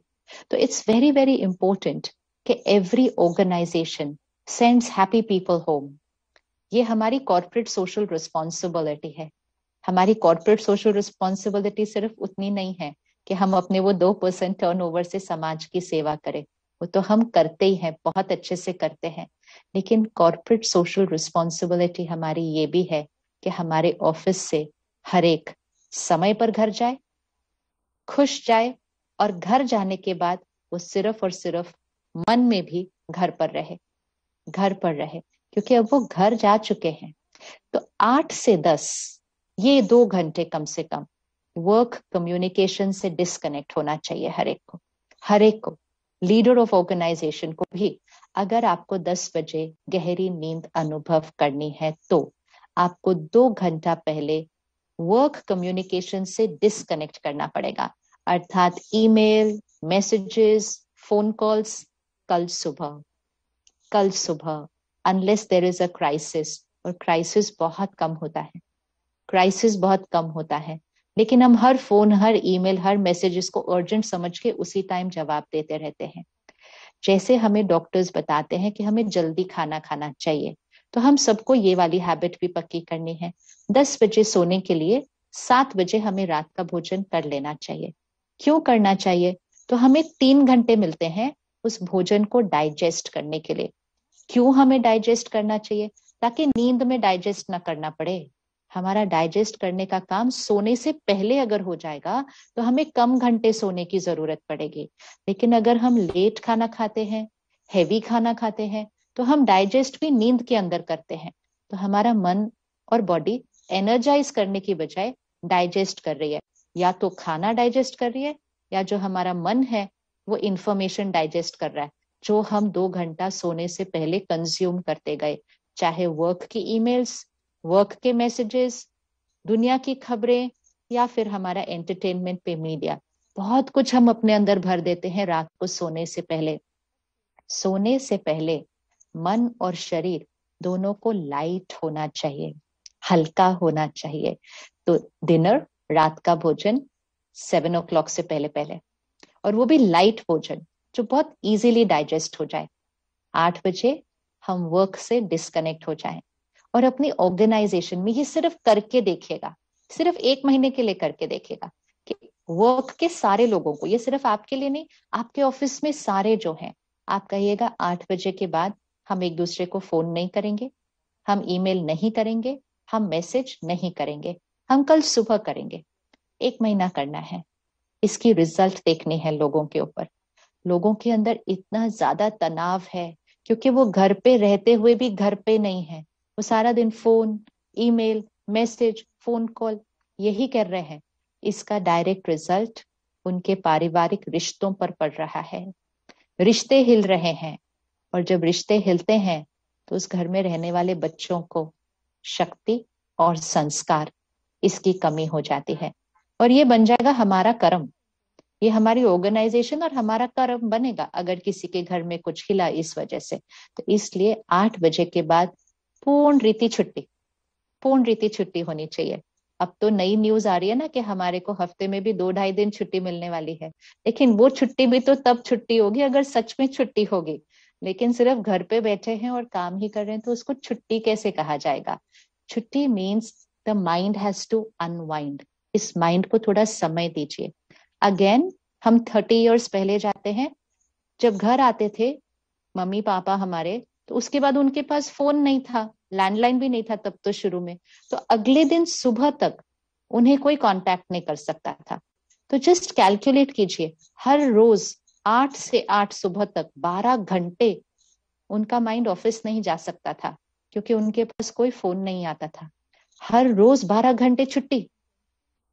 तो इट्स वेरी वेरी इंपॉर्टेंट कि every organization sends happy people home ये हमारी कॉरपोरेट सोशल रिस्पॉन्सिबिलिटी है हमारी कॉरपोरेट सोशल रिस्पॉन्सिबिलिटी सिर्फ उतनी नहीं है कि हम अपने वो दो परसेंट टर्न से समाज की सेवा करें वो तो हम करते ही हैं बहुत अच्छे से करते हैं लेकिन कॉरपोरेट सोशल रिस्पॉन्सिबिलिटी हमारी ये भी है कि हमारे ऑफिस से हर एक समय पर घर जाए खुश जाए और घर जाने के बाद वो सिर्फ और सिर्फ मन में भी घर पर रहे घर पर रहे क्योंकि अब वो घर जा चुके हैं तो आठ से दस ये दो घंटे कम से कम वर्क कम्युनिकेशन से डिस्कनेक्ट होना चाहिए हर एक को हर एक को लीडर ऑफ ऑर्गेनाइजेशन को भी अगर आपको 10 बजे गहरी नींद अनुभव करनी है तो आपको दो घंटा पहले वर्क कम्युनिकेशन से डिसकनेक्ट करना पड़ेगा अर्थात ईमेल मैसेजेस फोन कॉल्स कल सुबह कल सुबह unless there is a crisis और क्राइसिस बहुत कम होता है क्राइसिस बहुत कम होता है लेकिन हम हर फोन हर ईमेल हर मैसेजेस को अर्जेंट समझ के उसी टाइम जवाब देते रहते हैं जैसे हमें डॉक्टर्स बताते हैं कि हमें जल्दी खाना खाना चाहिए तो हम सबको ये वाली हैबिट भी पक्की करनी है दस बजे सोने के लिए सात बजे हमें रात का भोजन कर लेना चाहिए क्यों करना चाहिए तो हमें तीन घंटे मिलते हैं उस भोजन को डाइजेस्ट करने के लिए क्यों हमें डाइजेस्ट करना चाहिए ताकि नींद में डाइजेस्ट ना करना पड़े हमारा डाइजेस्ट करने का काम सोने से पहले अगर हो जाएगा तो हमें कम घंटे सोने की जरूरत पड़ेगी लेकिन अगर हम लेट खाना खाते हैं हैवी खाना खाते हैं तो हम डाइजेस्ट भी नींद के अंदर करते हैं तो हमारा मन और बॉडी एनर्जाइज करने की बजाय डाइजेस्ट कर रही है या तो खाना डाइजेस्ट कर रही है या जो हमारा मन है वो इंफॉर्मेशन डाइजेस्ट कर रहा है जो हम दो घंटा सोने से पहले कंज्यूम करते गए चाहे वर्क की ईमेल्स वर्क के मैसेजेस दुनिया की खबरें या फिर हमारा एंटरटेनमेंट पे मीडिया बहुत कुछ हम अपने अंदर भर देते हैं रात को सोने से पहले सोने से पहले मन और शरीर दोनों को लाइट होना चाहिए हल्का होना चाहिए तो डिनर रात का भोजन सेवन ओ क्लॉक से पहले पहले और वो भी लाइट भोजन जो बहुत इजीली डाइजेस्ट हो जाए आठ बजे हम वर्क से डिस्कनेक्ट हो जाए और अपनी ऑर्गेनाइजेशन में ये सिर्फ करके देखेगा सिर्फ एक महीने के लिए करके देखेगा कि वर्क के सारे लोगों को ये सिर्फ आपके लिए नहीं आपके ऑफिस में सारे जो हैं आप कहिएगा आठ बजे के बाद हम एक दूसरे को फोन नहीं करेंगे हम ईमेल नहीं करेंगे हम मैसेज नहीं करेंगे हम कल सुबह करेंगे एक महीना करना है इसकी रिजल्ट देखने हैं लोगों के ऊपर लोगों के अंदर इतना ज्यादा तनाव है क्योंकि वो घर पे रहते हुए भी घर पे नहीं है वो सारा दिन phone email message phone call यही कर रहे हैं इसका डायरेक्ट रिजल्ट उनके पारिवारिक रिश्तों पर पड़ रहा है रिश्ते हिल रहे हैं और जब रिश्ते हिलते हैं तो उस घर में रहने वाले बच्चों को शक्ति और संस्कार इसकी कमी हो जाती है और ये बन जाएगा हमारा कर्म ये हमारी ऑर्गेनाइजेशन और हमारा कर्म बनेगा अगर किसी के घर में कुछ खिला इस वजह से तो इसलिए आठ बजे के बाद पूर्ण रीति छुट्टी पूर्ण रीति छुट्टी होनी चाहिए अब तो नई न्यूज आ रही है ना कि हमारे को हफ्ते में भी दो ढाई दिन छुट्टी मिलने वाली है लेकिन वो छुट्टी भी तो तब छुट्टी होगी अगर सच में छुट्टी होगी लेकिन सिर्फ घर पे बैठे हैं और काम ही कर रहे हैं तो उसको छुट्टी कैसे कहा जाएगा छुट्टी means the mind has to unwind इस माइंड को थोड़ा समय दीजिए अगेन हम थर्टी ईयर्स पहले जाते हैं जब घर आते थे मम्मी पापा हमारे तो उसके बाद उनके पास फोन नहीं था लैंडलाइन भी नहीं था तब तो शुरू में तो अगले दिन सुबह तक उन्हें कोई कांटेक्ट नहीं कर सकता था तो जस्ट कैलकुलेट कीजिए हर रोज आठ से आठ सुबह तक बारह घंटे उनका माइंड ऑफिस नहीं जा सकता था क्योंकि उनके पास कोई फोन नहीं आता था हर रोज बारह घंटे छुट्टी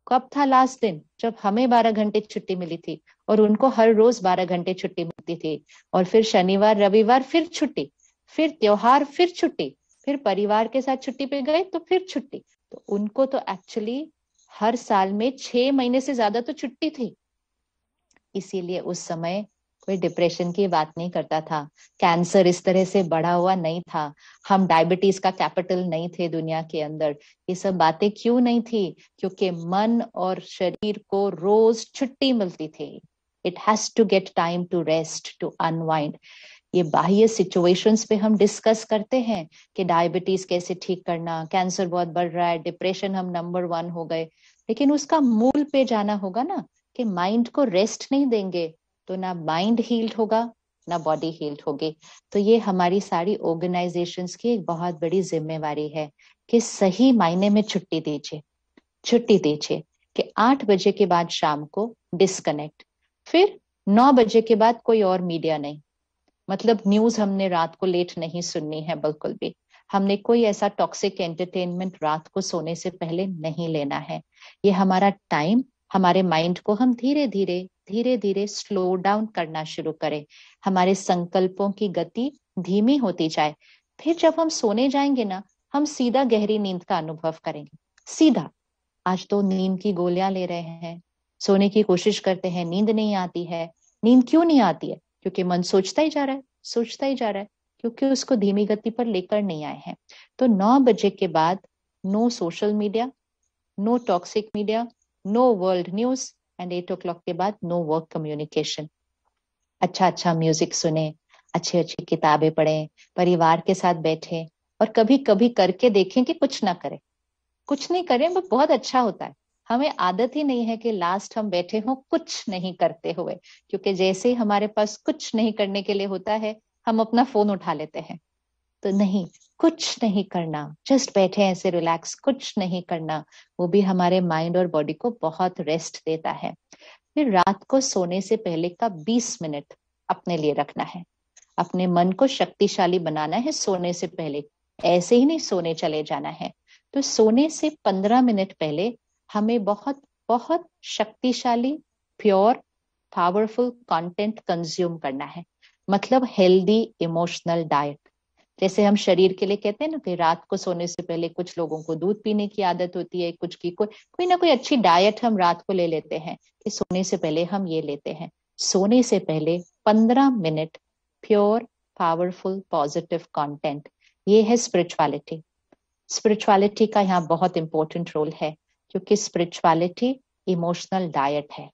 कब था लास्ट दिन जब हमें बारह घंटे छुट्टी मिली थी और उनको हर रोज बारह घंटे छुट्टी मिलती थी और फिर शनिवार रविवार फिर छुट्टी फिर त्योहार फिर छुट्टी फिर परिवार के साथ छुट्टी पे गए तो फिर छुट्टी तो उनको तो एक्चुअली हर साल में छह महीने से ज्यादा तो छुट्टी थी इसीलिए उस समय कोई डिप्रेशन की बात नहीं करता था कैंसर इस तरह से बढ़ा हुआ नहीं था हम डायबिटीज का कैपिटल नहीं थे दुनिया के अंदर ये सब बातें क्यों नहीं थी क्योंकि मन और शरीर को रोज छुट्टी मिलती थी it has to get time to rest to unwind ये बाह्य सिचुएशंस पे हम डिस्कस करते हैं कि डायबिटीज कैसे ठीक करना कैंसर बहुत बढ़ रहा है डिप्रेशन हम नंबर वन हो गए लेकिन उसका मूल पे जाना होगा ना कि माइंड को रेस्ट नहीं देंगे तो ना माइंड हील्ड होगा ना बॉडी हील्ड होगी तो ये हमारी सारी ऑर्गेनाइजेशन की एक बहुत बड़ी जिम्मेवारी है कि सही मायने में छुट्टी दीजिए छुट्टी दीजिए कि आठ बजे के बाद शाम को डिस्कनेक्ट फिर नौ बजे के बाद कोई और मीडिया नहीं मतलब न्यूज हमने रात को लेट नहीं सुननी है बिल्कुल भी हमने कोई ऐसा टॉक्सिक एंटरटेनमेंट रात को सोने से पहले नहीं लेना है ये हमारा टाइम हमारे माइंड को हम धीरे धीरे धीरे धीरे स्लो डाउन करना शुरू करें हमारे संकल्पों की गति धीमी होती जाए फिर जब हम सोने जाएंगे ना हम सीधा गहरी नींद का अनुभव करेंगे सीधा आज तो नींद की गोलियां ले रहे हैं सोने की कोशिश करते हैं नींद नहीं आती है नींद क्यों नहीं आती है क्योंकि मन सोचता ही जा रहा है सोचता ही जा रहा है क्योंकि उसको धीमी गति पर लेकर नहीं आए हैं तो नौ बजे के बाद no social media no toxic media no world news and eight o'clock के बाद नो वर्क कम्युनिकेशन अच्छा अच्छा म्यूजिक सुने अच्छी अच्छी किताबें पढ़ें परिवार के साथ बैठे और कभी कभी करके देखें कि कुछ ना करें कुछ नहीं करें बट बहुत अच्छा होता है हमें आदत ही नहीं है कि लास्ट हम बैठे हों कुछ नहीं करते हुए क्योंकि जैसे ही हमारे पास कुछ नहीं करने के लिए होता है हम अपना फोन उठा लेते हैं तो नहीं कुछ नहीं करना जस्ट बैठे ऐसे रिलैक्स कुछ नहीं करना वो भी हमारे माइंड और बॉडी को बहुत रेस्ट देता है फिर रात को सोने से पहले का 20 मिनट अपने लिए रखना है अपने मन को शक्तिशाली बनाना है सोने से पहले ऐसे ही नहीं सोने चले जाना है तो सोने से 15 मिनट पहले हमें बहुत बहुत शक्तिशाली प्योर पावरफुल कंटेंट कंज्यूम करना है मतलब हेल्दी इमोशनल डाइट जैसे हम शरीर के लिए कहते हैं ना कि रात को सोने से पहले कुछ लोगों को दूध पीने की आदत होती है कुछ की कोई कोई ना कोई अच्छी डाइट हम रात को ले लेते हैं कि सोने से पहले हम ये लेते हैं सोने से पहले पंद्रह minute pure powerful positive content ये है स्पिरिचुअलिटी स्पिरिचुअलिटी का यहाँ बहुत इंपॉर्टेंट रोल है क्योंकि स्पिरिचुअलिटी इमोशनल डाइट है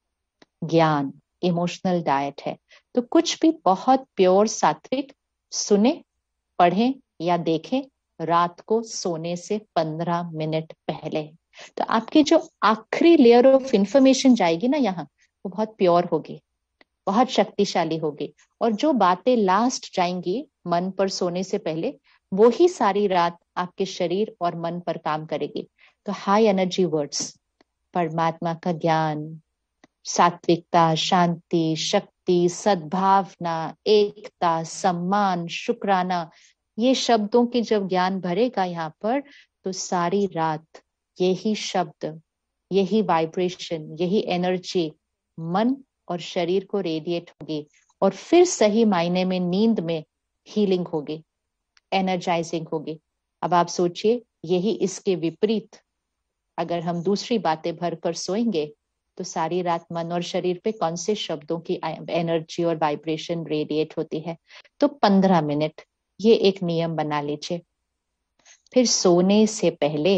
ज्ञान इमोशनल डाइट है तो कुछ भी बहुत प्योर सात्विक सुने पढ़ें या देखें रात को सोने से पंद्रह मिनट पहले तो आपकी जो आखिरी लेयर ऑफ इंफॉर्मेशन जाएगी ना यहाँ वो बहुत प्योर होगी बहुत शक्तिशाली होगी और जो बातें लास्ट जाएंगी मन पर सोने से पहले वो ही सारी रात आपके शरीर और मन पर काम करेगी तो हाई एनर्जी वर्ड्स परमात्मा का ज्ञान सात्विकता शांति शक्ति सद्भावना एकता सम्मान शुक्राना ये शब्दों के जब ज्ञान भरेगा यहाँ पर तो सारी रात यही शब्द यही वाइब्रेशन यही एनर्जी मन और शरीर को रेडिएट होगी और फिर सही मायने में नींद में हीलिंग होगी एनर्जाइजिंग होगी अब आप सोचिए यही इसके विपरीत अगर हम दूसरी बातें भर कर सोएंगे तो सारी रात मन और शरीर पे कौन से शब्दों की एनर्जी और वाइब्रेशन रेडिएट होती है तो पंद्रह मिनट ये एक नियम बना लीजिए फिर सोने से पहले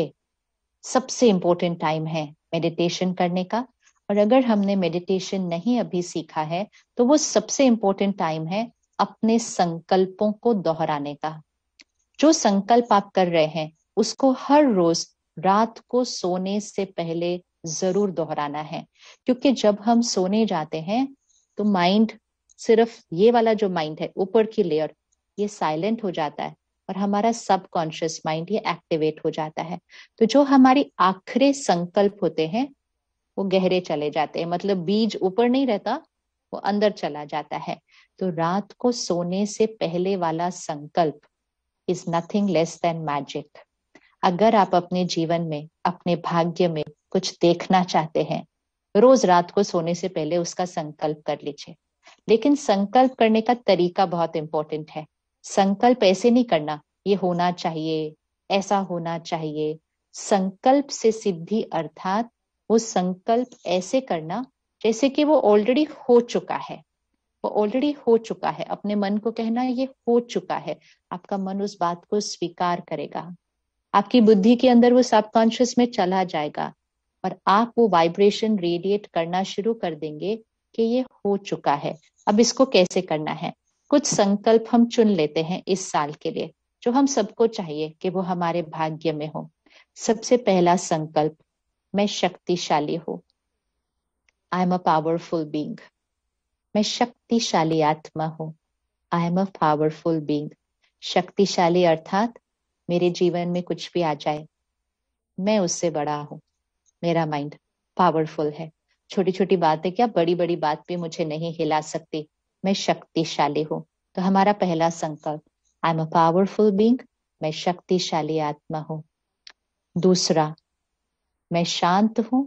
सबसे इंपॉर्टेंट टाइम है मेडिटेशन करने का और अगर हमने मेडिटेशन नहीं अभी सीखा है तो वो सबसे इम्पोर्टेंट टाइम है अपने संकल्पों को दोहराने का जो संकल्प आप कर रहे हैं उसको हर रोज रात को सोने से पहले जरूर दोहराना है क्योंकि जब हम सोने जाते हैं तो माइंड सिर्फ ये वाला जो माइंड है ऊपर की लेयर ये साइलेंट हो जाता है और हमारा सबकॉन्शियस माइंड ये एक्टिवेट हो जाता है तो जो हमारी आखिर संकल्प होते हैं वो गहरे चले जाते हैं मतलब बीज ऊपर नहीं रहता वो अंदर चला जाता है तो रात को सोने से पहले वाला संकल्प is nothing less than magic अगर आप अपने जीवन में अपने भाग्य में कुछ देखना चाहते हैं रोज रात को सोने से पहले उसका संकल्प कर लीजिए लेकिन संकल्प करने का तरीका बहुत इंपॉर्टेंट है संकल्प ऐसे नहीं करना ये होना चाहिए ऐसा होना चाहिए संकल्प से सिद्धि अर्थात वो संकल्प ऐसे करना जैसे कि वो ऑलरेडी हो चुका है वो ऑलरेडी हो चुका है अपने मन को कहना ये हो चुका है आपका मन उस बात को स्वीकार करेगा आपकी बुद्धि के अंदर वो सबकॉन्शियस में चला जाएगा और आप वो वाइब्रेशन रेडिएट करना शुरू कर देंगे कि ये हो चुका है अब इसको कैसे करना है कुछ संकल्प हम चुन लेते हैं इस साल के लिए जो हम सबको चाहिए कि वो हमारे भाग्य में हो सबसे पहला संकल्प मैं शक्तिशाली हूँ I am a powerful being मैं शक्तिशाली आत्मा हूँ I am a powerful being शक्तिशाली अर्थात मेरे जीवन में कुछ भी आ जाए मैं उससे बड़ा हूँ मेरा माइंड पावरफुल है छोटी छोटी बातें क्या बड़ी बड़ी बात भी मुझे नहीं हिला सकती मैं शक्तिशाली हूँ तो हमारा पहला संकल्प I am a powerful being मैं शक्तिशाली आत्मा हूँ दूसरा मैं शांत हूँ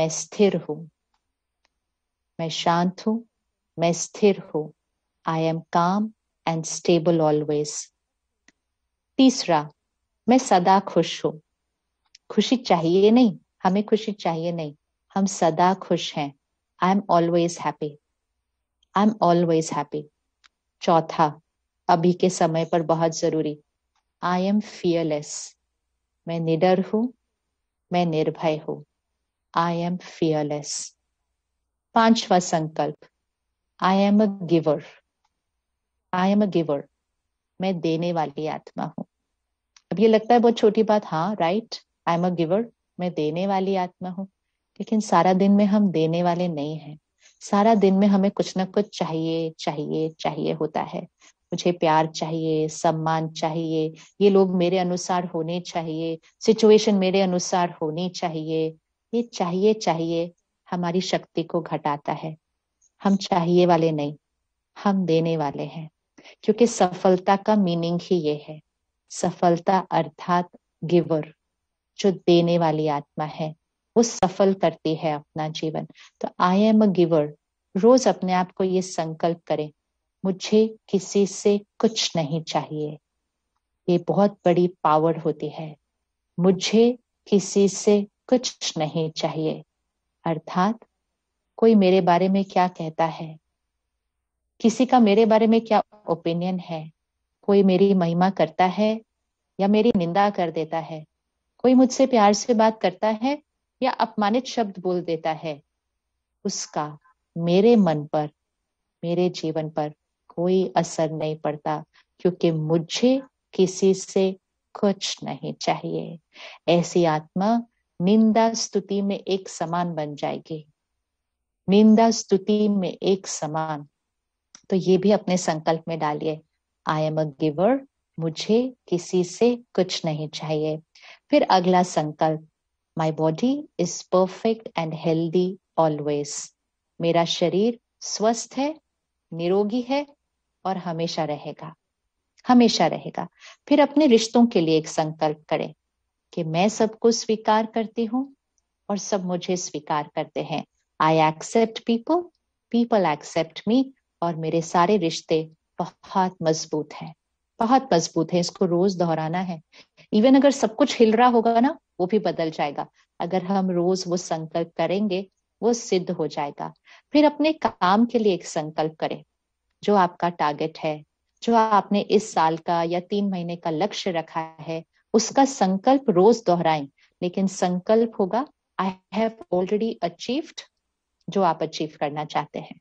मैं स्थिर हूँ मैं शांत हूँ मैं स्थिर हूँ I am calm and stable always तीसरा मैं सदा खुश हूं खुशी चाहिए नहीं हमें खुशी चाहिए नहीं हम सदा खुश हैं I am always happy I am always happy चौथा अभी के समय पर बहुत जरूरी आई एम फियरलेस मैं निडर हूं मैं निर्भय हूं आई एम फियरलेस पांचवा संकल्प I am a giver I am a giver मैं देने वाली आत्मा हूँ अब ये लगता है बहुत छोटी बात हाँ right I am a giver मैं देने वाली आत्मा हूँ लेकिन सारा दिन में हम देने वाले नहीं हैं सारा दिन में हमें कुछ ना कुछ चाहिए चाहिए चाहिए होता है मुझे प्यार चाहिए सम्मान चाहिए ये लोग मेरे अनुसार होने चाहिए सिचुएशन मेरे अनुसार होनी चाहिए ये चाहिए चाहिए हमारी शक्ति को घटाता है हम चाहिए वाले नहीं हम देने वाले हैं क्योंकि सफलता का मीनिंग ही ये है सफलता अर्थात गिवर जो देने वाली आत्मा है वो सफल करती है अपना जीवन तो आई एम अ गिवर रोज अपने आप को ये संकल्प करें मुझे किसी से कुछ नहीं चाहिए ये बहुत बड़ी पावर होती है मुझे किसी से कुछ नहीं चाहिए अर्थात कोई मेरे बारे में क्या कहता है किसी का मेरे बारे में क्या ओपिनियन है कोई मेरी महिमा करता है या मेरी निंदा कर देता है कोई मुझसे प्यार से बात करता है या अपमानित शब्द बोल देता है उसका मेरे मन पर मेरे जीवन पर कोई असर नहीं पड़ता क्योंकि मुझे किसी से कुछ नहीं चाहिए ऐसी आत्मा निंदा स्तुति में एक समान बन जाएगी निंदा स्तुति में एक समान तो ये भी अपने संकल्प में डालिए आई एम अ गिवर मुझे किसी से कुछ नहीं चाहिए फिर अगला संकल्प my body is perfect and healthy always मेरा शरीर स्वस्थ है निरोगी है और हमेशा रहेगा हमेशा रहेगा फिर अपने रिश्तों के लिए एक संकल्प करें कि मैं सबको स्वीकार करती हूं और सब मुझे स्वीकार करते हैं I accept people people accept me और मेरे सारे रिश्ते बहुत मजबूत हैं बहुत मजबूत है इसको रोज दोहराना है इवन अगर सब कुछ हिल रहा होगा ना वो भी बदल जाएगा अगर हम रोज वो संकल्प करेंगे वो सिद्ध हो जाएगा फिर अपने काम के लिए एक संकल्प करें जो आपका टारगेट है जो आपने इस साल का या तीन महीने का लक्ष्य रखा है उसका संकल्प रोज दोहराएं लेकिन संकल्प होगा आई हैव ऑलरेडी अचीव्ड जो आप अचीव करना चाहते हैं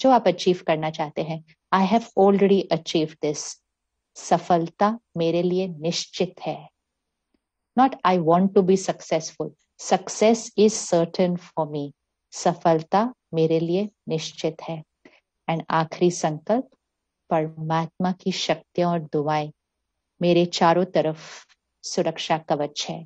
जो आप अचीव करना चाहते हैं I have already achieve this सफलता मेरे लिए निश्चित है not I want to be successful success is certain for me सफलता मेरे लिए निश्चित है एंड आखिरी संकल्प परमात्मा की शक्तियां और दुआएं मेरे चारों तरफ सुरक्षा कवच है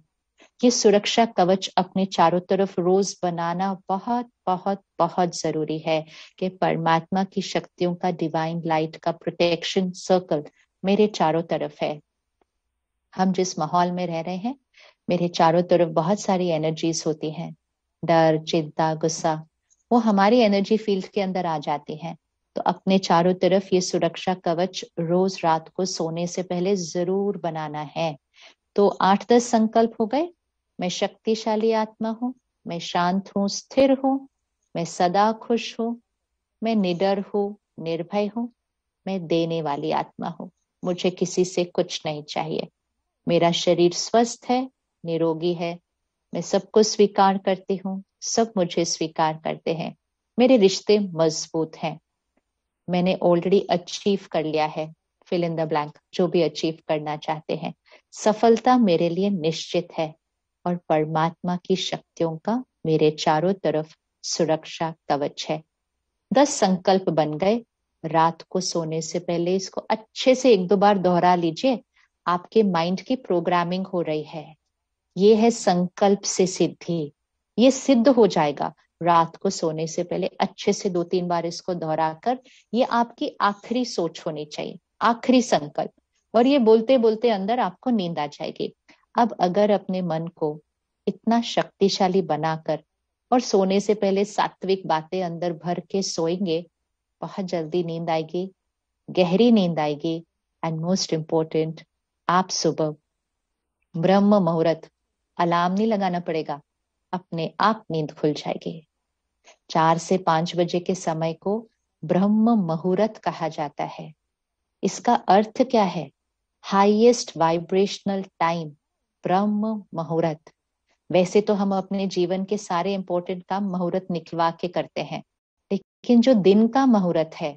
ये सुरक्षा कवच अपने चारों तरफ रोज बनाना बहुत बहुत बहुत जरूरी है कि परमात्मा की शक्तियों का डिवाइन लाइट का प्रोटेक्शन सर्कल मेरे चारों तरफ है हम जिस माहौल में रह रहे हैं मेरे चारों तरफ बहुत सारी एनर्जीज होती हैं डर चिंता गुस्सा वो हमारी एनर्जी फील्ड के अंदर आ जाती हैं तो अपने चारों तरफ ये सुरक्षा कवच रोज रात को सोने से पहले जरूर बनाना है तो आठ दस संकल्प हो गए मैं शक्तिशाली आत्मा हूँ मैं शांत हूँ स्थिर हूँ मैं सदा खुश हूँ मैं निडर हूँ निर्भय हूँ मैं देने वाली आत्मा हूँ मुझे किसी से कुछ नहीं चाहिए मेरा शरीर स्वस्थ है निरोगी है मैं सबको स्वीकार करती हूँ सब मुझे स्वीकार करते हैं मेरे रिश्ते मजबूत हैं मैंने ऑलरेडी अचीव कर लिया है फिल इन द ब्लैंक जो भी अचीव करना चाहते हैं सफलता मेरे लिए निश्चित है और परमात्मा की शक्तियों का मेरे चारों तरफ सुरक्षा कवच है दस संकल्प बन गए रात को सोने से पहले इसको अच्छे से एक दो बार दोहरा लीजिए आपके माइंड की प्रोग्रामिंग हो रही है ये है संकल्प से सिद्धि ये सिद्ध हो जाएगा रात को सोने से पहले अच्छे से दो तीन बार इसको दोहरा कर ये आपकी आखिरी सोच होनी चाहिए आखिरी संकल्प और ये बोलते बोलते अंदर आपको नींद आ जाएगी अब अगर अपने मन को इतना शक्तिशाली बनाकर और सोने से पहले सात्विक बातें अंदर भर के सोएंगे बहुत जल्दी नींद आएगी गहरी नींद आएगी एंड मोस्ट इम्पोर्टेंट आप सुबह ब्रह्म मुहूर्त अलार्म नहीं लगाना पड़ेगा अपने आप नींद खुल जाएगी चार से पांच बजे के समय को ब्रह्म मुहूर्त कहा जाता है इसका अर्थ क्या है हाईएस्ट वाइब्रेशनल टाइम ब्रह्म मुहूर्त वैसे तो हम अपने जीवन के सारे इंपॉर्टेंट काम मुहूर्त निकलवा के करते हैं लेकिन जो दिन का मुहूर्त है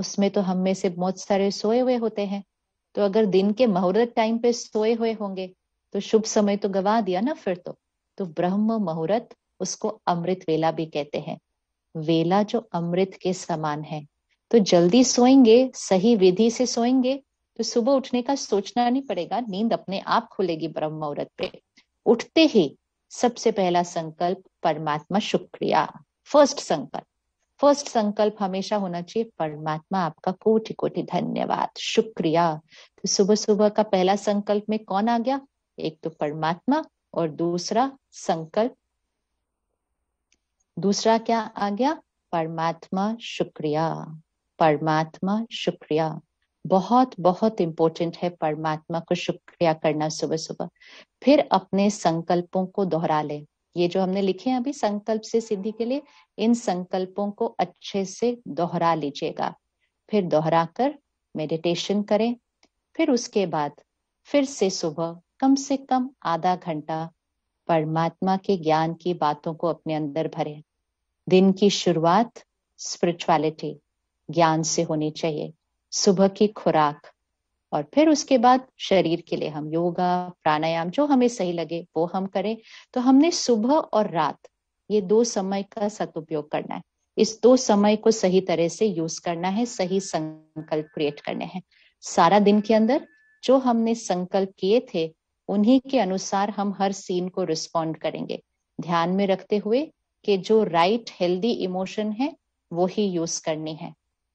उसमें तो हम में से बहुत सारे सोए हुए होते हैं तो अगर दिन के मुहूर्त टाइम पे सोए हुए होंगे तो शुभ समय तो गवा दिया ना फिर तो तो ब्रह्म मुहूर्त उसको अमृत वेला भी कहते हैं वेला जो अमृत के समान है तो जल्दी सोएंगे सही विधि से सोएंगे तो सुबह उठने का सोचना नहीं पड़ेगा नींद अपने आप खुलेगी ब्रह्म मुहूर्त पे उठते ही सबसे पहला संकल्प परमात्मा शुक्रिया फर्स्ट संकल्प फर्स्ट संकल्प हमेशा होना चाहिए परमात्मा आपका कोटि कोटि धन्यवाद शुक्रिया तो सुबह सुबह का पहला संकल्प में कौन आ गया एक तो परमात्मा और दूसरा संकल्प दूसरा क्या आ गया परमात्मा शुक्रिया परमात्मा शुक्रिया बहुत बहुत इंपॉर्टेंट है परमात्मा को शुक्रिया करना सुबह सुबह फिर अपने संकल्पों को दोहरा लें ये जो हमने लिखे हैं अभी संकल्प से सिद्धि के लिए इन संकल्पों को अच्छे से दोहरा लीजिएगा फिर दोहरा कर मेडिटेशन करें फिर उसके बाद फिर से सुबह कम से कम आधा घंटा परमात्मा के ज्ञान की बातों को अपने अंदर भरें दिन की शुरुआत स्पिरिचुअलिटी ज्ञान से होनी चाहिए सुबह की खुराक और फिर उसके बाद शरीर के लिए हम योगा प्राणायाम जो हमें सही लगे वो हम करें तो हमने सुबह और रात ये दो समय का सदुपयोग करना है इस दो समय को सही तरह से यूज करना है सही संकल्प क्रिएट करने हैं सारा दिन के अंदर जो हमने संकल्प किए थे उन्हीं के अनुसार हम हर सीन को रिस्पॉन्ड करेंगे ध्यान में रखते हुए कि जो राइट हेल्दी इमोशन है वो ही यूज करनी है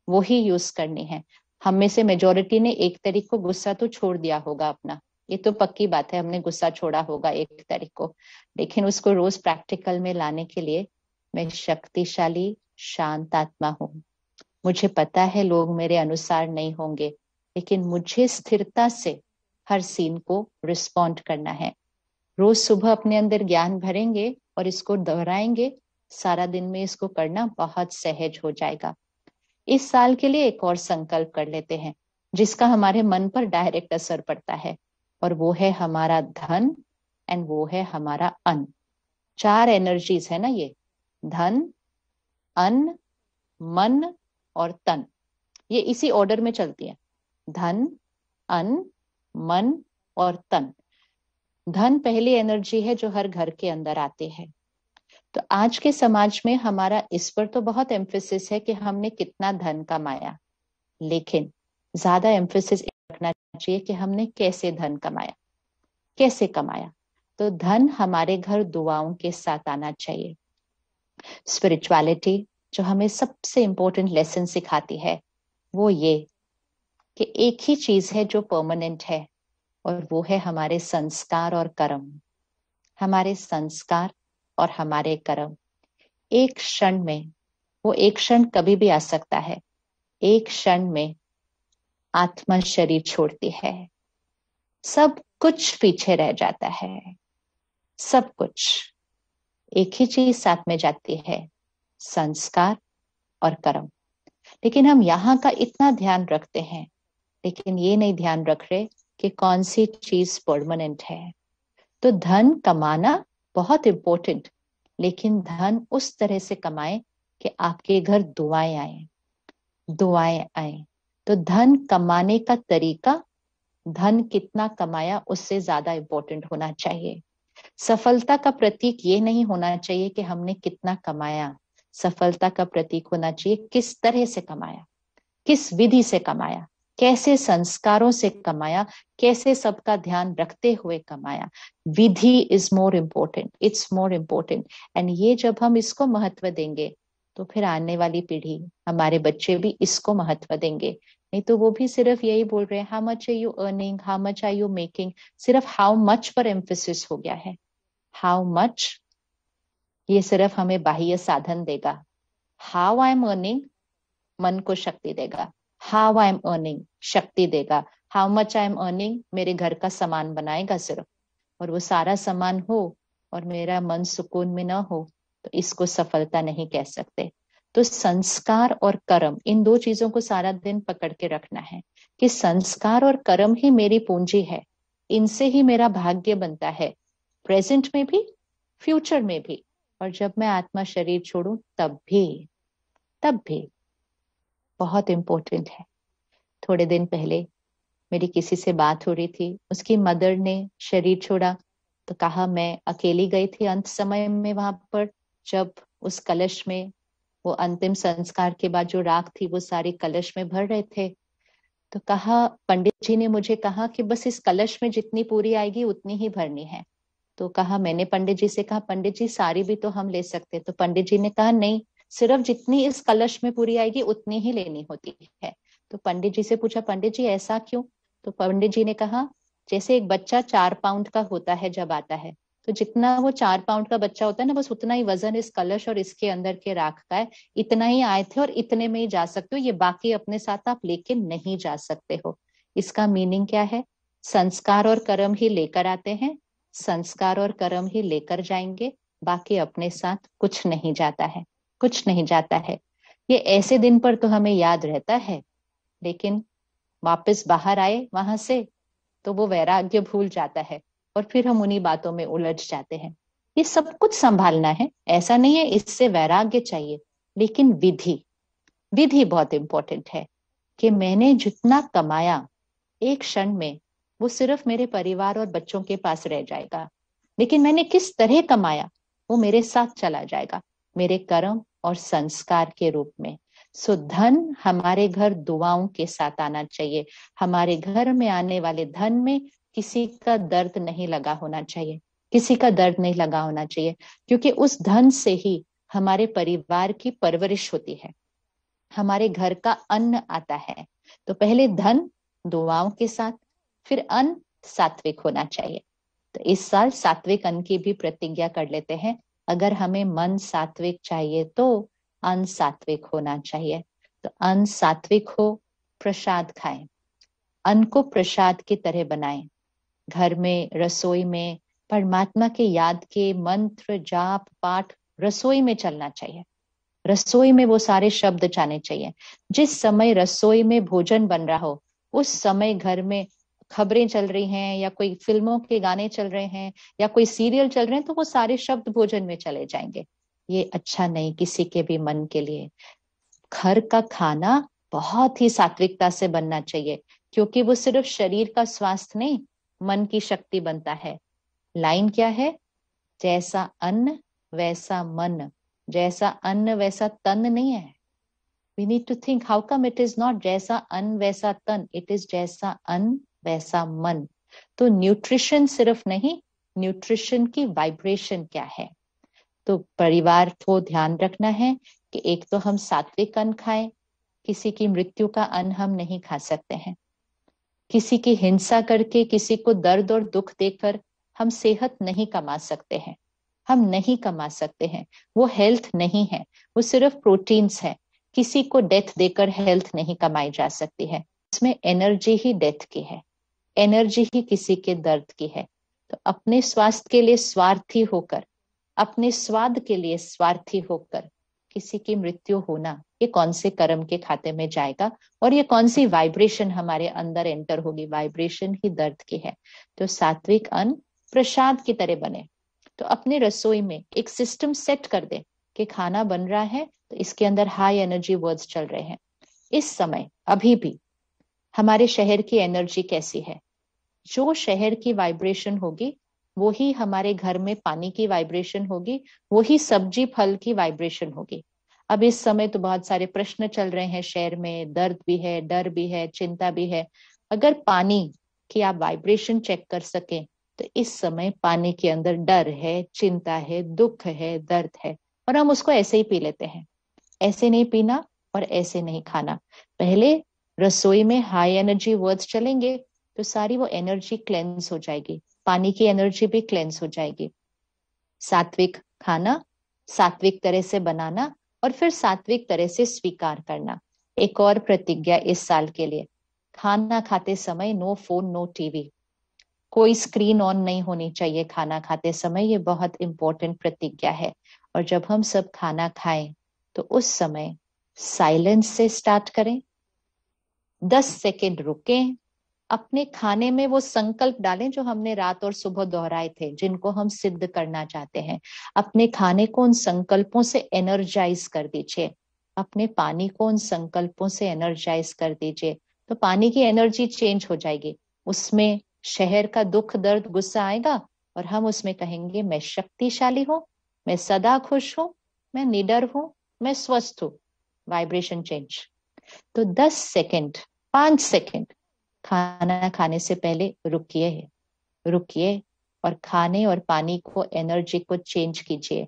वो ही यूज करनी है हम में से मेजोरिटी ने एक तारीख को गुस्सा तो छोड़ दिया होगा अपना ये तो पक्की बात है हमने गुस्सा छोड़ा होगा एक तारीख को लेकिन उसको रोज प्रैक्टिकल में लाने के लिए मैं शक्तिशाली शांत आत्मा हूँ मुझे पता है लोग मेरे अनुसार नहीं होंगे लेकिन मुझे स्थिरता से हर सीन को रिस्पॉन्ड करना है रोज सुबह अपने अंदर ज्ञान भरेंगे और इसको दोहराएंगे सारा दिन में इसको करना बहुत सहज हो जाएगा इस साल के लिए एक और संकल्प कर लेते हैं जिसका हमारे मन पर डायरेक्ट असर पड़ता है और वो है हमारा धन एंड वो है हमारा अन्न चार एनर्जीज है ना ये धन अन्न मन और तन ये इसी ऑर्डर में चलती है धन अन्न मन और तन धन पहली एनर्जी है जो हर घर के अंदर आती है तो आज के समाज में हमारा इस पर तो बहुत एम्फेसिस है कि हमने कितना धन कमाया लेकिन ज्यादा एम्फेसिस रखना चाहिए कि हमने कैसे धन कमाया कैसे कमाया तो धन हमारे घर दुआओं के साथ आना चाहिए स्पिरिचुअलिटी जो हमें सबसे इंपॉर्टेंट लेसन सिखाती है वो ये कि एक ही चीज है जो परमानेंट है और वो है हमारे संस्कार और कर्म हमारे संस्कार और हमारे कर्म एक क्षण में वो एक क्षण कभी भी आ सकता है एक क्षण में आत्मा शरीर छोड़ती है सब कुछ पीछे रह जाता है सब कुछ एक ही चीज साथ में जाती है संस्कार और कर्म लेकिन हम यहाँ का इतना ध्यान रखते हैं लेकिन ये नहीं ध्यान रख रहे कि कौन सी चीज परमानेंट है तो धन कमाना बहुत इंपॉर्टेंट लेकिन धन उस तरह से कमाए कि आपके घर दुआएं आए दुआएं आए तो धन कमाने का तरीका धन कितना कमाया उससे ज्यादा इंपॉर्टेंट होना चाहिए सफलता का प्रतीक ये नहीं होना चाहिए कि हमने कितना कमाया सफलता का प्रतीक होना चाहिए किस तरह से कमाया किस विधि से कमाया कैसे संस्कारों से कमाया कैसे सबका ध्यान रखते हुए कमाया विधि is more important it's more important and ये जब हम इसको महत्व देंगे तो फिर आने वाली पीढ़ी हमारे बच्चे भी इसको महत्व देंगे नहीं तो वो भी सिर्फ यही बोल रहे हैं how much are you earning how much are you making सिर्फ हाउ मच पर एम्फोसिस हो गया है हाउ मच ये सिर्फ हमें बाह्य साधन देगा हाउ आई एम अर्निंग मन को शक्ति देगा हाउ आई एम अर्निंग शक्ति देगा how much I am earning मेरे घर का सामान बनाएगा सिर्फ और वो सारा सामान हो और मेरा मन सुकून में ना हो तो इसको सफलता नहीं कह सकते तो संस्कार और कर्म इन दो चीजों को सारा दिन पकड़ के रखना है कि संस्कार और कर्म ही मेरी पूंजी है इनसे ही मेरा भाग्य बनता है प्रेजेंट में भी फ्यूचर में भी और जब मैं आत्मा शरीर छोड़ू तब भी तब भी बहुत इम्पोर्टेंट है थोड़े दिन पहले मेरी किसी से बात हो रही थी उसकी मदर ने शरीर छोड़ा तो कहा मैं अकेली गई थी अंत समय में वहां पर जब उस कलश में वो अंतिम संस्कार के बाद जो राख थी वो सारी कलश में भर रहे थे तो कहा पंडित जी ने मुझे कहा कि बस इस कलश में जितनी पूरी आएगी उतनी ही भरनी है तो कहा मैंने पंडित जी से कहा पंडित जी सारी भी तो हम ले सकते तो पंडित जी ने कहा नहीं सिर्फ जितनी इस कलश में पूरी आएगी उतनी ही लेनी होती है तो पंडित जी से पूछा पंडित जी ऐसा क्यों तो पंडित जी ने कहा जैसे एक बच्चा चार पाउंड का होता है जब आता है तो जितना वो चार पाउंड का बच्चा होता है ना बस उतना ही वजन इस कलश और इसके अंदर के राख का है इतना ही आए थे और इतने में ही जा सकते हो ये बाकी अपने साथ आप लेके नहीं जा सकते हो इसका मीनिंग क्या है संस्कार और कर्म ही लेकर आते हैं संस्कार और कर्म ही लेकर जाएंगे बाकी अपने साथ कुछ नहीं जाता है कुछ नहीं जाता है ये ऐसे दिन पर तो हमें याद रहता है लेकिन वापस बाहर आए वहां से तो वो वैराग्य भूल जाता है और फिर हम उन्हीं बातों में उलझ जाते हैं ये सब कुछ संभालना है ऐसा नहीं है इससे वैराग्य चाहिए लेकिन विधि विधि बहुत इंपॉर्टेंट है कि मैंने जितना कमाया एक क्षण में वो सिर्फ मेरे परिवार और बच्चों के पास रह जाएगा लेकिन मैंने किस तरह कमाया वो मेरे साथ चला जाएगा मेरे कर्म और संस्कार के रूप में सो धन हमारे घर दुआओं के साथ आना चाहिए हमारे घर में आने वाले धन में किसी का दर्द नहीं लगा होना चाहिए किसी का दर्द नहीं लगा होना चाहिए क्योंकि उस धन से ही हमारे परिवार की परवरिश होती है हमारे घर का अन्न आता है तो पहले धन दुआओं के साथ फिर अन्न सात्विक होना चाहिए तो इस साल सात्विक अन्न की भी प्रतिज्ञा कर लेते हैं अगर हमें मन सात्विक चाहिए तो अन सात्विक होना चाहिए तो अन सात्विक हो प्रसाद खाए अन्न को प्रसाद की तरह बनाए घर में रसोई में परमात्मा के याद के मंत्र जाप पाठ रसोई में चलना चाहिए रसोई में वो सारे शब्द जाने चाहिए जिस समय रसोई में भोजन बन रहा हो उस समय घर में खबरें चल रही हैं या कोई फिल्मों के गाने चल रहे हैं या कोई सीरियल चल रहे हैं तो वो सारे शब्द भोजन में चले जाएंगे ये अच्छा नहीं किसी के भी मन के लिए घर का खाना बहुत ही सात्विकता से बनना चाहिए क्योंकि वो सिर्फ शरीर का स्वास्थ्य नहीं मन की शक्ति बनता है लाइन क्या है जैसा अन्न वैसा मन जैसा अन्न वैसा तन नहीं है we need to think how come it is not जैसा अन्न वैसा तन इट इज जैसा अन्न वैसा मन तो न्यूट्रिशन सिर्फ नहीं न्यूट्रिशन की वाइब्रेशन क्या है तो परिवार को ध्यान रखना है कि एक तो हम सात्विक अन्न खाएं किसी की मृत्यु का अन्न हम नहीं खा सकते हैं किसी की हिंसा करके किसी को दर्द और दुख देकर हम सेहत नहीं कमा सकते हैं हम नहीं कमा सकते हैं वो हेल्थ नहीं है वो सिर्फ प्रोटीन्स है किसी को डेथ देकर हेल्थ नहीं कमाई जा सकती है इसमें एनर्जी ही डेथ की है एनर्जी ही किसी के दर्द की है तो अपने स्वास्थ्य के लिए स्वार्थी होकर अपने स्वाद के लिए स्वार्थी होकर किसी की मृत्यु होना ये कौन से कर्म के खाते में जाएगा और ये कौन सी वाइब्रेशन हमारे अंदर एंटर होगी वाइब्रेशन ही दर्द की है तो सात्विक अन्न प्रसाद की तरह बने तो अपने रसोई में एक सिस्टम सेट कर दे कि खाना बन रहा है तो इसके अंदर हाई एनर्जी वर्ड्स चल रहे हैं इस समय अभी भी हमारे शहर की एनर्जी कैसी है जो शहर की वाइब्रेशन होगी वही हमारे घर में पानी की वाइब्रेशन होगी वही सब्जी फल की वाइब्रेशन होगी अब इस समय तो बहुत सारे प्रश्न चल रहे हैं शहर में दर्द भी है डर भी है चिंता भी है अगर पानी की आप वाइब्रेशन चेक कर सके तो इस समय पानी के अंदर डर है चिंता है दुख है दर्द है और हम उसको ऐसे ही पी लेते हैं ऐसे नहीं पीना और ऐसे नहीं खाना पहले रसोई में हाई एनर्जी वर्ड्स चलेंगे तो सारी वो एनर्जी क्लेंस हो जाएगी पानी की एनर्जी भी क्लेंस हो जाएगी सात्विक खाना सात्विक तरह से बनाना और फिर सात्विक तरह से स्वीकार करना एक और प्रतिज्ञा इस साल के लिए खाना खाते समय नो फोन नो टीवी कोई स्क्रीन ऑन नहीं होनी चाहिए खाना खाते समय ये बहुत इंपॉर्टेंट प्रतिज्ञा है और जब हम सब खाना खाएं तो उस समय साइलेंस से स्टार्ट करें दस सेकेंड रुके अपने खाने में वो संकल्प डालें जो हमने रात और सुबह दोहराए थे जिनको हम सिद्ध करना चाहते हैं अपने खाने को उन संकल्पों से एनर्जाइज कर दीजिए अपने पानी को उन संकल्पों से एनर्जाइज कर दीजिए तो पानी की एनर्जी चेंज हो जाएगी उसमें शहर का दुख दर्द गुस्सा आएगा और हम उसमें कहेंगे मैं शक्तिशाली हूँ मैं सदा खुश हूँ मैं निडर हूँ मैं स्वस्थ हूँ वाइब्रेशन चेंज तो दस सेकेंड पांच सेकंड खाना खाने से पहले रुकिए रुकिए और खाने और पानी को एनर्जी को चेंज कीजिए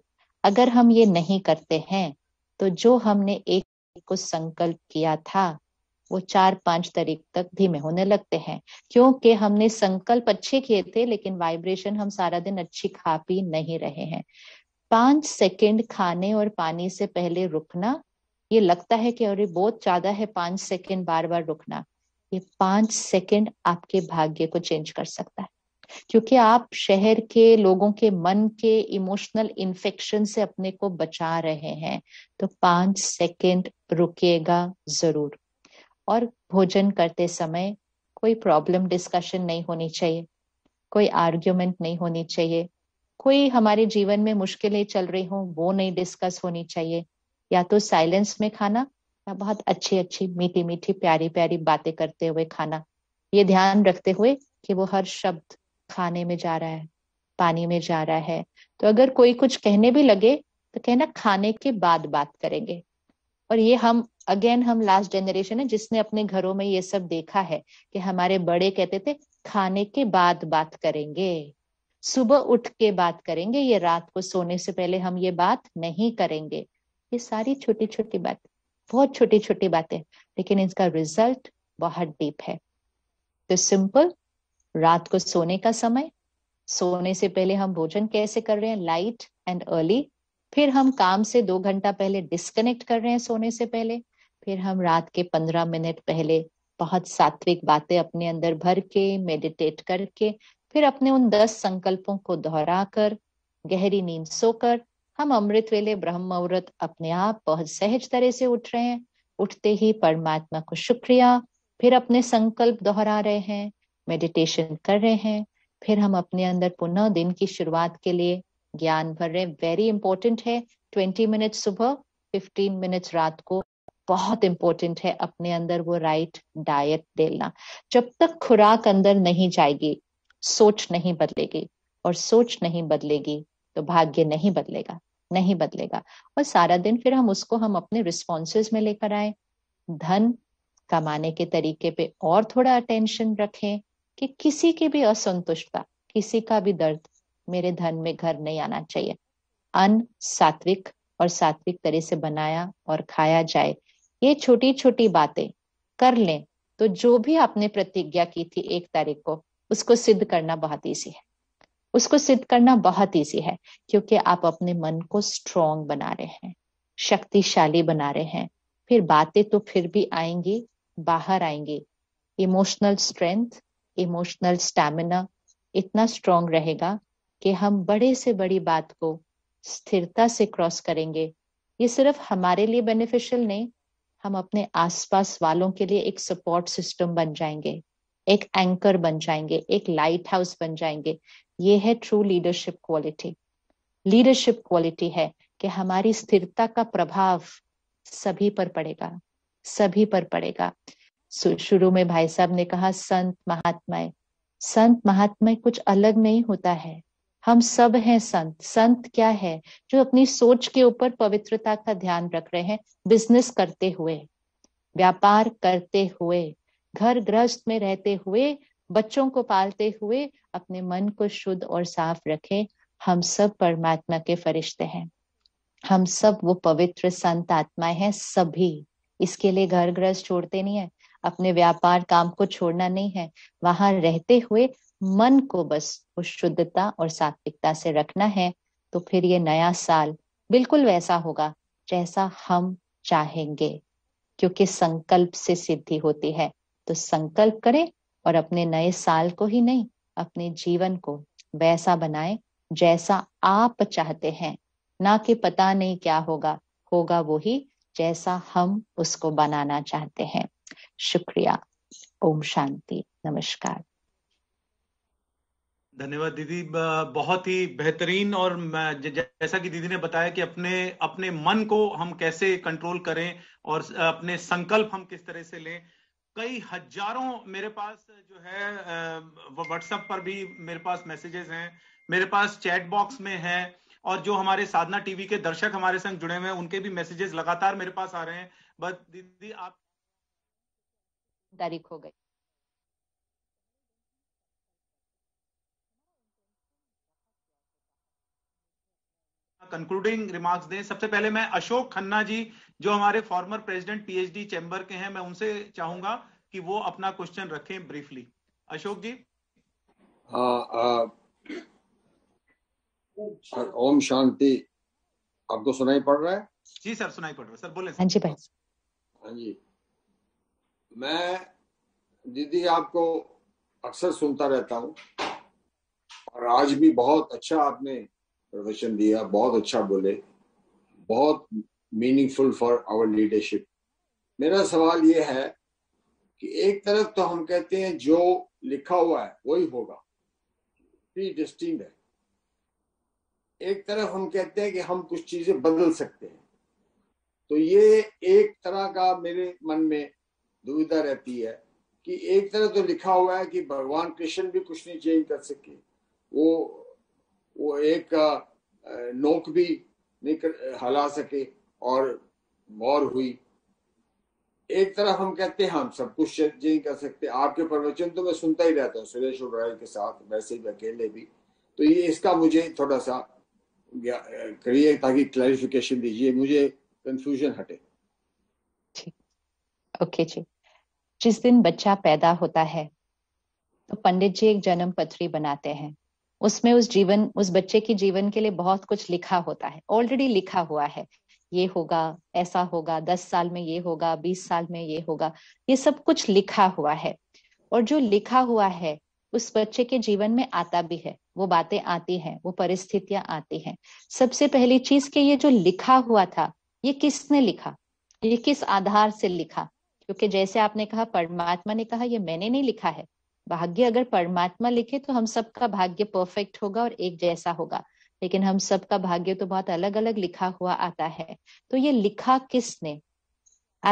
अगर हम ये नहीं करते हैं तो जो हमने एक को संकल्प किया था वो चार पांच तारीख तक धीमे होने लगते हैं क्योंकि हमने संकल्प अच्छे किए थे लेकिन वाइब्रेशन हम सारा दिन अच्छी खा पी नहीं रहे हैं पांच सेकंड खाने और पानी से पहले रुकना ये लगता है कि अरे बहुत ज्यादा है पांच सेकेंड बार बार रुकना ये पांच सेकेंड आपके भाग्य को चेंज कर सकता है क्योंकि आप शहर के लोगों के मन के इमोशनल इन्फेक्शन से अपने को बचा रहे हैं तो पांच सेकेंड रुकेगा जरूर और भोजन करते समय कोई प्रॉब्लम डिस्कशन नहीं होनी चाहिए कोई आर्ग्यूमेंट नहीं होनी चाहिए कोई हमारे जीवन में मुश्किलें चल रही हो वो नहीं डिस्कस होनी चाहिए या तो साइलेंस में खाना या बहुत अच्छी अच्छी मीठी मीठी प्यारी प्यारी बातें करते हुए खाना ये ध्यान रखते हुए कि वो हर शब्द खाने में जा रहा है पानी में जा रहा है तो अगर कोई कुछ कहने भी लगे तो कहना खाने के बाद बात करेंगे और ये हम अगेन हम लास्ट जनरेशन है जिसने अपने घरों में ये सब देखा है कि हमारे बड़े कहते थे खाने के बाद बात करेंगे सुबह उठ के बात करेंगे ये रात को सोने से पहले हम ये बात नहीं करेंगे ये सारी छोटी छोटी बात बहुत छोटी छोटी बातें लेकिन इसका रिजल्ट बहुत डीप है तो सिंपल रात को सोने का समय सोने से पहले हम भोजन कैसे कर रहे हैं लाइट एंड अर्ली फिर हम काम से दो घंटा पहले डिस्कनेक्ट कर रहे हैं सोने से पहले फिर हम रात के पंद्रह मिनट पहले बहुत सात्विक बातें अपने अंदर भर के मेडिटेट करके फिर अपने उन दस संकल्पों को दोहरा कर गहरी नींद सोकर हम अमृत वेले ब्रह्म मुहूर्त अपने आप बहुत सहज तरह से उठ रहे हैं उठते ही परमात्मा को शुक्रिया फिर अपने संकल्प दोहरा रहे हैं मेडिटेशन कर रहे हैं फिर हम अपने अंदर पुनः दिन की शुरुआत के लिए ज्ञान भर रहे हैं वेरी इंपॉर्टेंट है ट्वेंटी मिनट सुबह फिफ्टीन मिनट रात को बहुत इंपॉर्टेंट है अपने अंदर वो राइट डाइट देना जब तक खुराक अंदर नहीं जाएगी सोच नहीं बदलेगी और सोच नहीं बदलेगी तो भाग्य नहीं बदलेगा नहीं बदलेगा और सारा दिन फिर हम उसको हम अपने रिस्पॉन्सेज में लेकर आए धन कमाने के तरीके पे और थोड़ा अटेंशन रखें कि किसी की भी असंतुष्टता किसी का भी दर्द मेरे धन में घर नहीं आना चाहिए अन्न सात्विक और सात्विक तरह से बनाया और खाया जाए ये छोटी छोटी बातें कर लें तो जो भी आपने प्रतिज्ञा की थी एक तारीख को उसको सिद्ध करना बहुत ईजी है उसको सिद्ध करना बहुत ईजी है क्योंकि आप अपने मन को स्ट्रोंग बना रहे हैं शक्तिशाली बना रहे हैं फिर बातें तो फिर भी आएंगी बाहर आएंगी इमोशनल स्ट्रेंथ इमोशनल स्टेमिना इतना स्ट्रोंग रहेगा कि हम बड़े से बड़ी बात को स्थिरता से क्रॉस करेंगे ये सिर्फ हमारे लिए बेनिफिशियल नहीं हम अपने आसपास वालों के लिए एक सपोर्ट सिस्टम बन जाएंगे एक एंकर बन जाएंगे एक लाइट हाउस बन जाएंगे ये है true leadership quality leadership quality है कि हमारी स्थिरता का प्रभाव सभी पर पड़ेगा सभी पर पड़ेगा शुरू में भाई साहब ने कहा संत महात्माएं संत महात्मा कुछ अलग नहीं होता है हम सब हैं संत संत क्या है जो अपनी सोच के ऊपर पवित्रता का ध्यान रख रहे हैं बिजनेस करते हुए व्यापार करते हुए घर गृहस्थ में रहते हुए बच्चों को पालते हुए अपने मन को शुद्ध और साफ रखें हम सब परमात्मा के फरिश्ते हैं हम सब वो पवित्र संत आत्माएं हैं सभी इसके लिए घर ग्रस्त छोड़ते नहीं है अपने व्यापार काम को छोड़ना नहीं है वहां रहते हुए मन को बस उस शुद्धता और सात्विकता से रखना है तो फिर ये नया साल बिल्कुल वैसा होगा जैसा हम चाहेंगे क्योंकि संकल्प से सिद्धि होती है तो संकल्प करें और अपने नए साल को ही नहीं अपने जीवन को वैसा बनाए जैसा आप चाहते हैं ना कि पता नहीं क्या होगा होगा वो ही जैसा हम उसको बनाना चाहते हैं शुक्रिया ओम शांति नमस्कार धन्यवाद दीदी बहुत ही बेहतरीन और जैसा कि दीदी ने बताया कि अपने अपने मन को हम कैसे कंट्रोल करें और अपने संकल्प हम किस तरह से लें कई हजारों मेरे पास जो है व्हाट्सएप पर भी मेरे पास मैसेजेस हैं मेरे पास चैट बॉक्स में है और जो हमारे साधना टीवी के दर्शक हमारे संग जुड़े हुए हैं उनके भी मैसेजेस लगातार मेरे पास आ रहे हैं बस दीदी आप तारीख हो गई कंक्लूडिंग रिमार्क्स दें सबसे पहले मैं अशोक खन्ना जी जो हमारे फॉर्मर प्रेसिडेंट पीएचडी चैम्बर के हैं मैं उनसे चाहूंगा कि वो अपना क्वेश्चन रखें ब्रीफली अशोक जी ओम शांति आपको तो सुनाई पड़ रहा है जी सर सुनाई पड़ रहा है सर बोले हाँ जी भाई हाँ जी मैं दीदी आपको अक्सर सुनता रहता हूँ और आज भी बहुत अच्छा आपने प्रदर्शन दिया बहुत अच्छा बोले बहुत मीनिंगफुल फॉर आवर लीडरशिप मेरा सवाल ये है कि एक तरफ तो हम कहते हैं जो लिखा हुआ है वही होगा प्री डिस्टिंग है एक तरफ हम कहते हैं कि हम कुछ चीजें बदल सकते हैं तो ये एक तरह का मेरे मन में दुविधा रहती है कि एक तरह तो लिखा हुआ है कि भगवान कृष्ण भी कुछ नहीं चेंज कर सके वो वो एक नोक भी नहीं कर, हला सके और मौर हुई एक तरफ हम कहते हैं हम सब कुछ नहीं कर सकते आपके प्रवचन तो मैं सुनता ही रहता हूँ सुरेश उड़ाई के साथ वैसे ही अकेले भी तो ये इसका मुझे थोड़ा सा करिए ताकि क्लैरिफिकेशन दीजिए मुझे कंफ्यूजन हटे ओके जी जिस दिन बच्चा पैदा होता है तो पंडित जी एक जन्म पत्री बनाते हैं उसमें उस जीवन उस बच्चे की जीवन के लिए बहुत कुछ लिखा होता है ऑलरेडी लिखा हुआ है ये होगा ऐसा होगा दस साल में ये होगा बीस साल में ये होगा ये सब कुछ लिखा हुआ है और जो लिखा हुआ है उस बच्चे के जीवन में आता भी है वो बातें आती हैं वो परिस्थितियां आती हैं सबसे पहली चीज कि ये जो लिखा हुआ था ये किसने लिखा ये किस आधार से लिखा क्योंकि जैसे आपने कहा परमात्मा ने कहा ये मैंने नहीं लिखा है भाग्य अगर परमात्मा लिखे तो हम सबका भाग्य परफेक्ट होगा और एक जैसा होगा लेकिन हम सबका भाग्य तो बहुत अलग अलग लिखा हुआ आता है तो ये लिखा किसने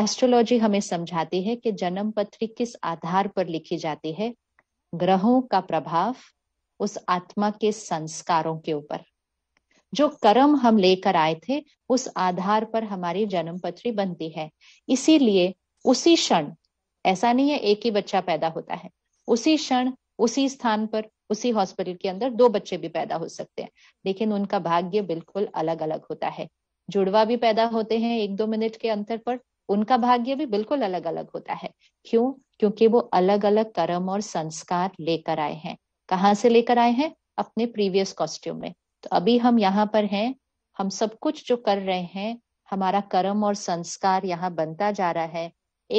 एस्ट्रोलॉजी हमें समझाती है कि जन्म पत्री किस आधार पर लिखी जाती है ग्रहों का प्रभाव उस आत्मा के संस्कारों के ऊपर जो कर्म हम लेकर आए थे उस आधार पर हमारी जन्म पत्री बनती है इसीलिए उसी क्षण ऐसा नहीं है एक ही बच्चा पैदा होता है उसी क्षण उसी स्थान पर उसी हॉस्पिटल के अंदर दो बच्चे भी पैदा हो सकते हैं लेकिन उनका भाग्य बिल्कुल अलग अलग होता है जुड़वा भी पैदा होते हैं एक दो मिनट के अंतर पर उनका भाग्य भी बिल्कुल अलग अलग होता है क्यों क्योंकि वो अलग अलग कर्म और संस्कार लेकर आए हैं कहाँ से लेकर आए हैं अपने प्रीवियस कॉस्ट्यूम में तो अभी हम यहाँ पर हैं हम सब कुछ जो कर रहे हैं हमारा कर्म और संस्कार यहाँ बनता जा रहा है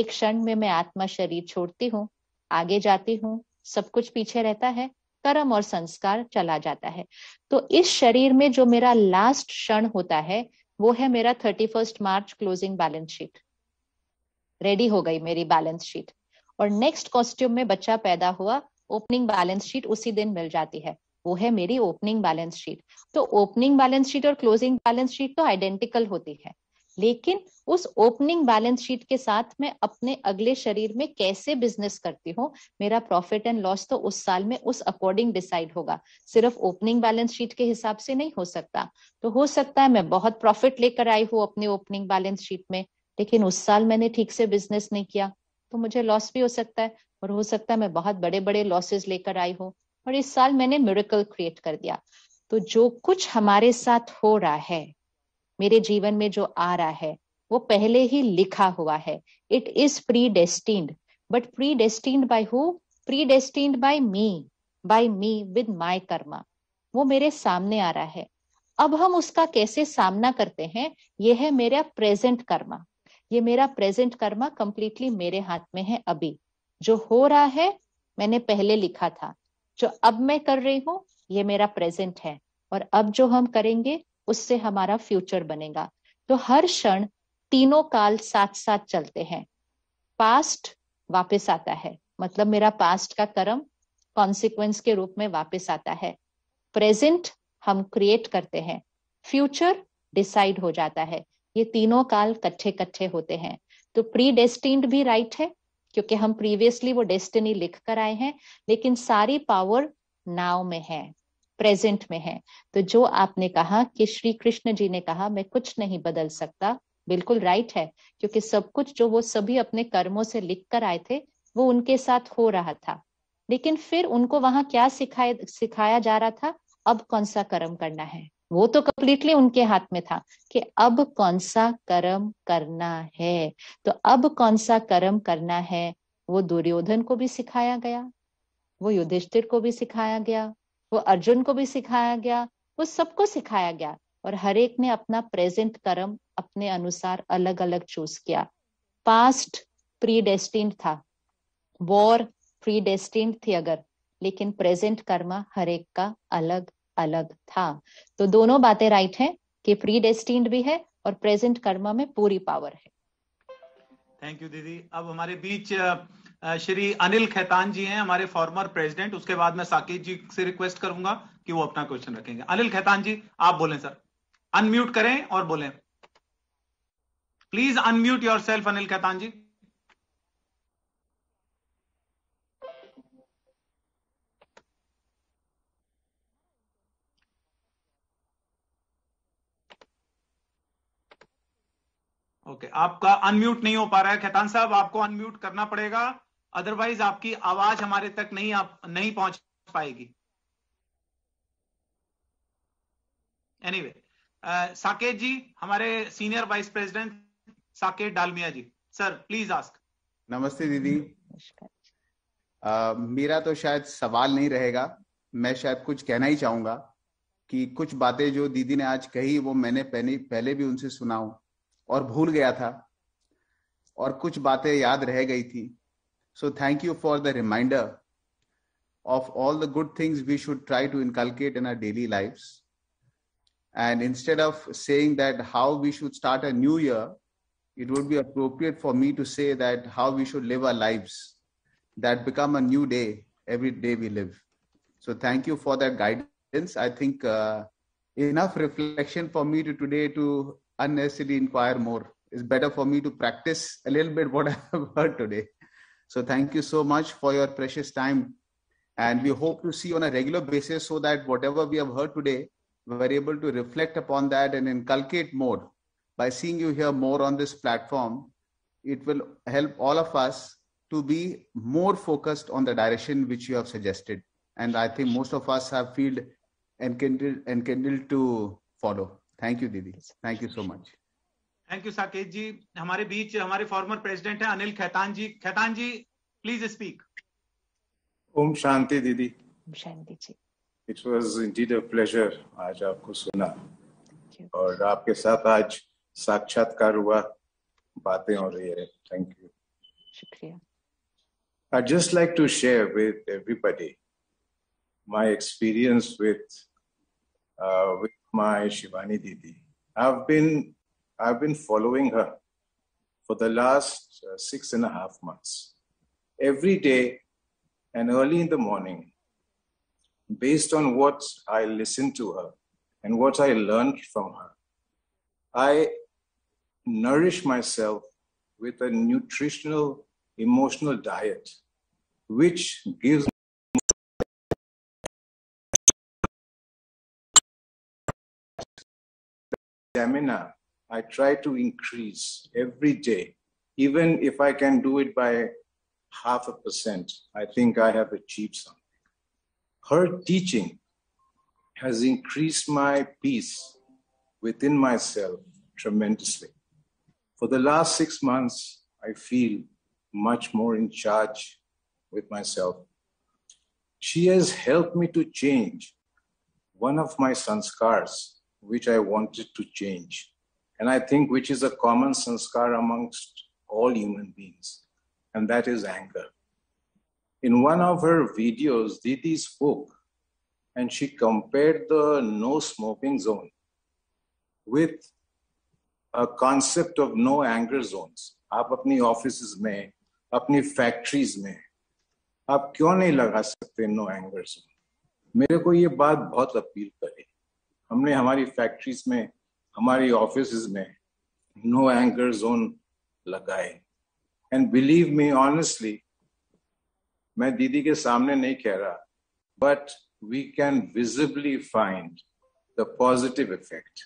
एक क्षण में मैं आत्मा शरीर छोड़ती हूँ आगे जाती हूँ सब कुछ पीछे रहता है कर्म और संस्कार चला जाता है तो इस शरीर में जो मेरा लास्ट क्षण होता है वो है मेरा thirty first March closing balance sheet ready हो गई मेरी बैलेंस शीट और नेक्स्ट कॉस्ट्यूम में बच्चा पैदा हुआ ओपनिंग बैलेंस शीट उसी दिन मिल जाती है वो है मेरी ओपनिंग बैलेंस शीट तो ओपनिंग बैलेंस शीट और क्लोजिंग बैलेंस शीट तो आइडेंटिकल होती है लेकिन उस ओपनिंग बैलेंस शीट के साथ मैं अपने अगले शरीर में कैसे बिजनेस करती हूँ मेरा प्रॉफिट एंड लॉस तो उस साल में उस अकॉर्डिंग डिसाइड होगा सिर्फ ओपनिंग बैलेंस शीट के हिसाब से नहीं हो सकता तो हो सकता है मैं बहुत प्रॉफिट लेकर आई हूँ अपने ओपनिंग बैलेंस शीट में लेकिन उस साल मैंने ठीक से बिजनेस नहीं किया तो मुझे लॉस भी हो सकता है और हो सकता है मैं बहुत बड़े बड़े लॉसेस लेकर आई हूँ और इस साल मैंने मेरिकल क्रिएट कर दिया तो जो कुछ हमारे साथ हो रहा है मेरे जीवन में जो आ रहा है वो पहले ही लिखा हुआ है it is predestined but predestined by who predestined by me by me with my karma वो मेरे सामने आ रहा है अब हम उसका कैसे सामना करते हैं ये है मेरा प्रेजेंट कर्मा ये मेरा प्रेजेंट कर्मा कंप्लीटली मेरे हाथ में है अभी जो हो रहा है मैंने पहले लिखा था जो अब मैं कर रही हूँ ये मेरा प्रेजेंट है और अब जो हम करेंगे उससे हमारा फ्यूचर बनेगा तो हर क्षण तीनों काल साथ साथ चलते हैं पास्ट वापस आता है मतलब मेरा पास्ट का कर्म कॉन्सिक्वेंस के रूप में वापस आता है प्रेजेंट हम क्रिएट करते हैं फ्यूचर डिसाइड हो जाता है ये तीनों काल कट्ठे कट्ठे होते हैं तो प्री डेस्टिंड भी राइट है क्योंकि हम प्रीवियसली वो डेस्टिनी लिख कर आए हैं लेकिन सारी पावर नाव में है प्रेजेंट में है तो जो आपने कहा कि श्री कृष्ण जी ने कहा मैं कुछ नहीं बदल सकता बिल्कुल राइट है क्योंकि सब कुछ जो वो सभी अपने कर्मों से लिख कर आए थे वो उनके साथ हो रहा था लेकिन फिर उनको वहां क्या सिखाए सिखाया जा रहा था अब कौन सा कर्म करना है वो तो कम्प्लीटली उनके हाथ में था कि अब कौन सा कर्म करना है तो अब कौन सा कर्म करना है वो दुर्योधन को भी सिखाया गया वो युधिष्ठिर को भी सिखाया गया वो अर्जुन को भी सिखाया गया वो सबको सिखाया गया और हर एक ने अपना प्रेजेंट कर्म अपने अनुसार अलग अलग चूज किया पास्ट प्रीडेस्टिन था वॉर प्रीडेस्टिन थी अगर लेकिन प्रेजेंट कर्म हर एक का अलग अलग था तो दोनों बातें राइट हैं कि प्रीडेस्टिन भी है और प्रेजेंट कर्म में पूरी पावर है थैंक यू दीदी अब हमारे बीच श्री अनिल खैतान जी हैं हमारे फॉर्मर प्रेसिडेंट उसके बाद मैं साकेत जी से रिक्वेस्ट करूंगा कि वो अपना क्वेश्चन रखेंगे अनिल खैतान जी आप बोलें सर अनम्यूट करें और बोलें please unmute yourself Anil Khaitan ji okay okay, आपका अनम्यूट नहीं हो पा रहा है खैतान साहब आपको अनम्यूट करना पड़ेगा अदरवाइज आपकी आवाज हमारे तक नहीं आप नहीं पहुंच पाएगी anyway anyway, uh, Saket ji हमारे senior vice president Saket Dalmia ji sir please ask नमस्ते दीदी uh, मेरा तो शायद सवाल नहीं रहेगा मैं शायद कुछ कहना ही चाहूंगा कि कुछ बातें जो दीदी ने आज कही वो मैंने पहले पहले भी उनसे सुना हूं और भूल गया था और कुछ बातें याद रह गई थी So thank you for the reminder of all the good things we should try to inculcate in our daily lives. And instead of saying that how we should start a new year, it would be appropriate for me to say that how we should live our lives that become a new day every day we live. So thank you for that guidance. I think uh, enough reflection for me to today to unnecessarily inquire more. It's better for me to practice a little bit what I've heard today. So thank you so much for your precious time. And we hope to see on a regular basis so that whatever we have heard today, we're able to reflect upon that and inculcate more. By seeing you here more on this platform, it will help all of us to be more focused on the direction which you have suggested. And I think most of us have felt, enkindled, enkindled to follow. Thank you, Didi. Thank you so much. Thank you Saket ji हमारे बीच हमारे former president हैं Anil Khaitan ji Khaitan ji please speak ओम शांति दीदी Shanti ji it was indeed a pleasure आज आपको सुना और आपके साथ आज साक्षात्कार हुआ बातें हो रही है थैंक यू शुक्रिया I just like to share with everybody my experience with with with Shivani दीदी I I've been I've been following her for the last uh, six and a half months. Every day and early in the morning, based on what I listened to her and what I learned from her, I nourish myself with a nutritional, emotional diet, which gives stamina I try to increase every day. Even if I can do it by half a percent, I think I have achieved something. Her teaching has increased my peace within myself tremendously. For the last six months, I feel much more in charge with myself. She has helped me to change one of my sanskars, which I wanted to change and I think which is a common sanskar amongst all human beings, and that is anger. In one of her videos, Didi spoke and she compared the no smoking zone with a concept of no anger zones. आप अपनी office में अपनी factories में आप क्यों नहीं लगा सकते no-anger zone? मेरे को ये बात बहुत अपील करे हमने हमारी फैक्ट्रीज में हमारी ऑफिस में नो एंकर जोन लगाए एंड बिलीव मी ऑनेस्टली मैं दीदी के सामने नहीं कह रहा but we can visibly find the positive effect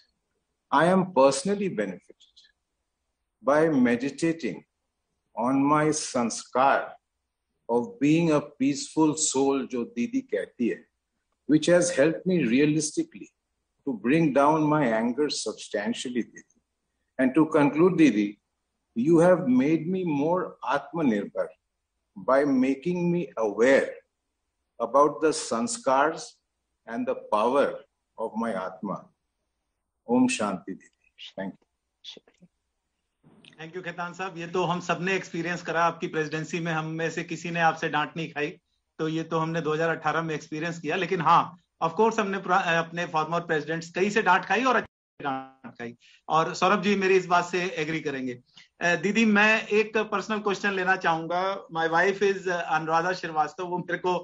I am personally benefited by meditating on my sanskar of being a peaceful soul जो दीदी कहती है which has help me realistically to bring down my anger substantially, Didi. And to conclude, Didi, you have made me more Atmanirbhar by making me aware about the sanskars and the power of my Atma. Om Shanti Didi. Thank you. Thank you Khetan साहब ये तो हम सबने experience करा आपकी presidency में हम में से किसी ने आपसे डांट नहीं खाई तो ये तो हमने 2018 में एक्सपीरियंस किया लेकिन हाँ ऑफ कोर्स हमने अपने फॉर्मर प्रेसिडेंट्स कई से डांट खाई और अच्छी डांट खाई और सौरभ जी मेरी इस बात से एग्री करेंगे दीदी मैं एक पर्सनल क्वेश्चन लेना चाहूंगा my wife is Anuradha Srivastava वो मेरे को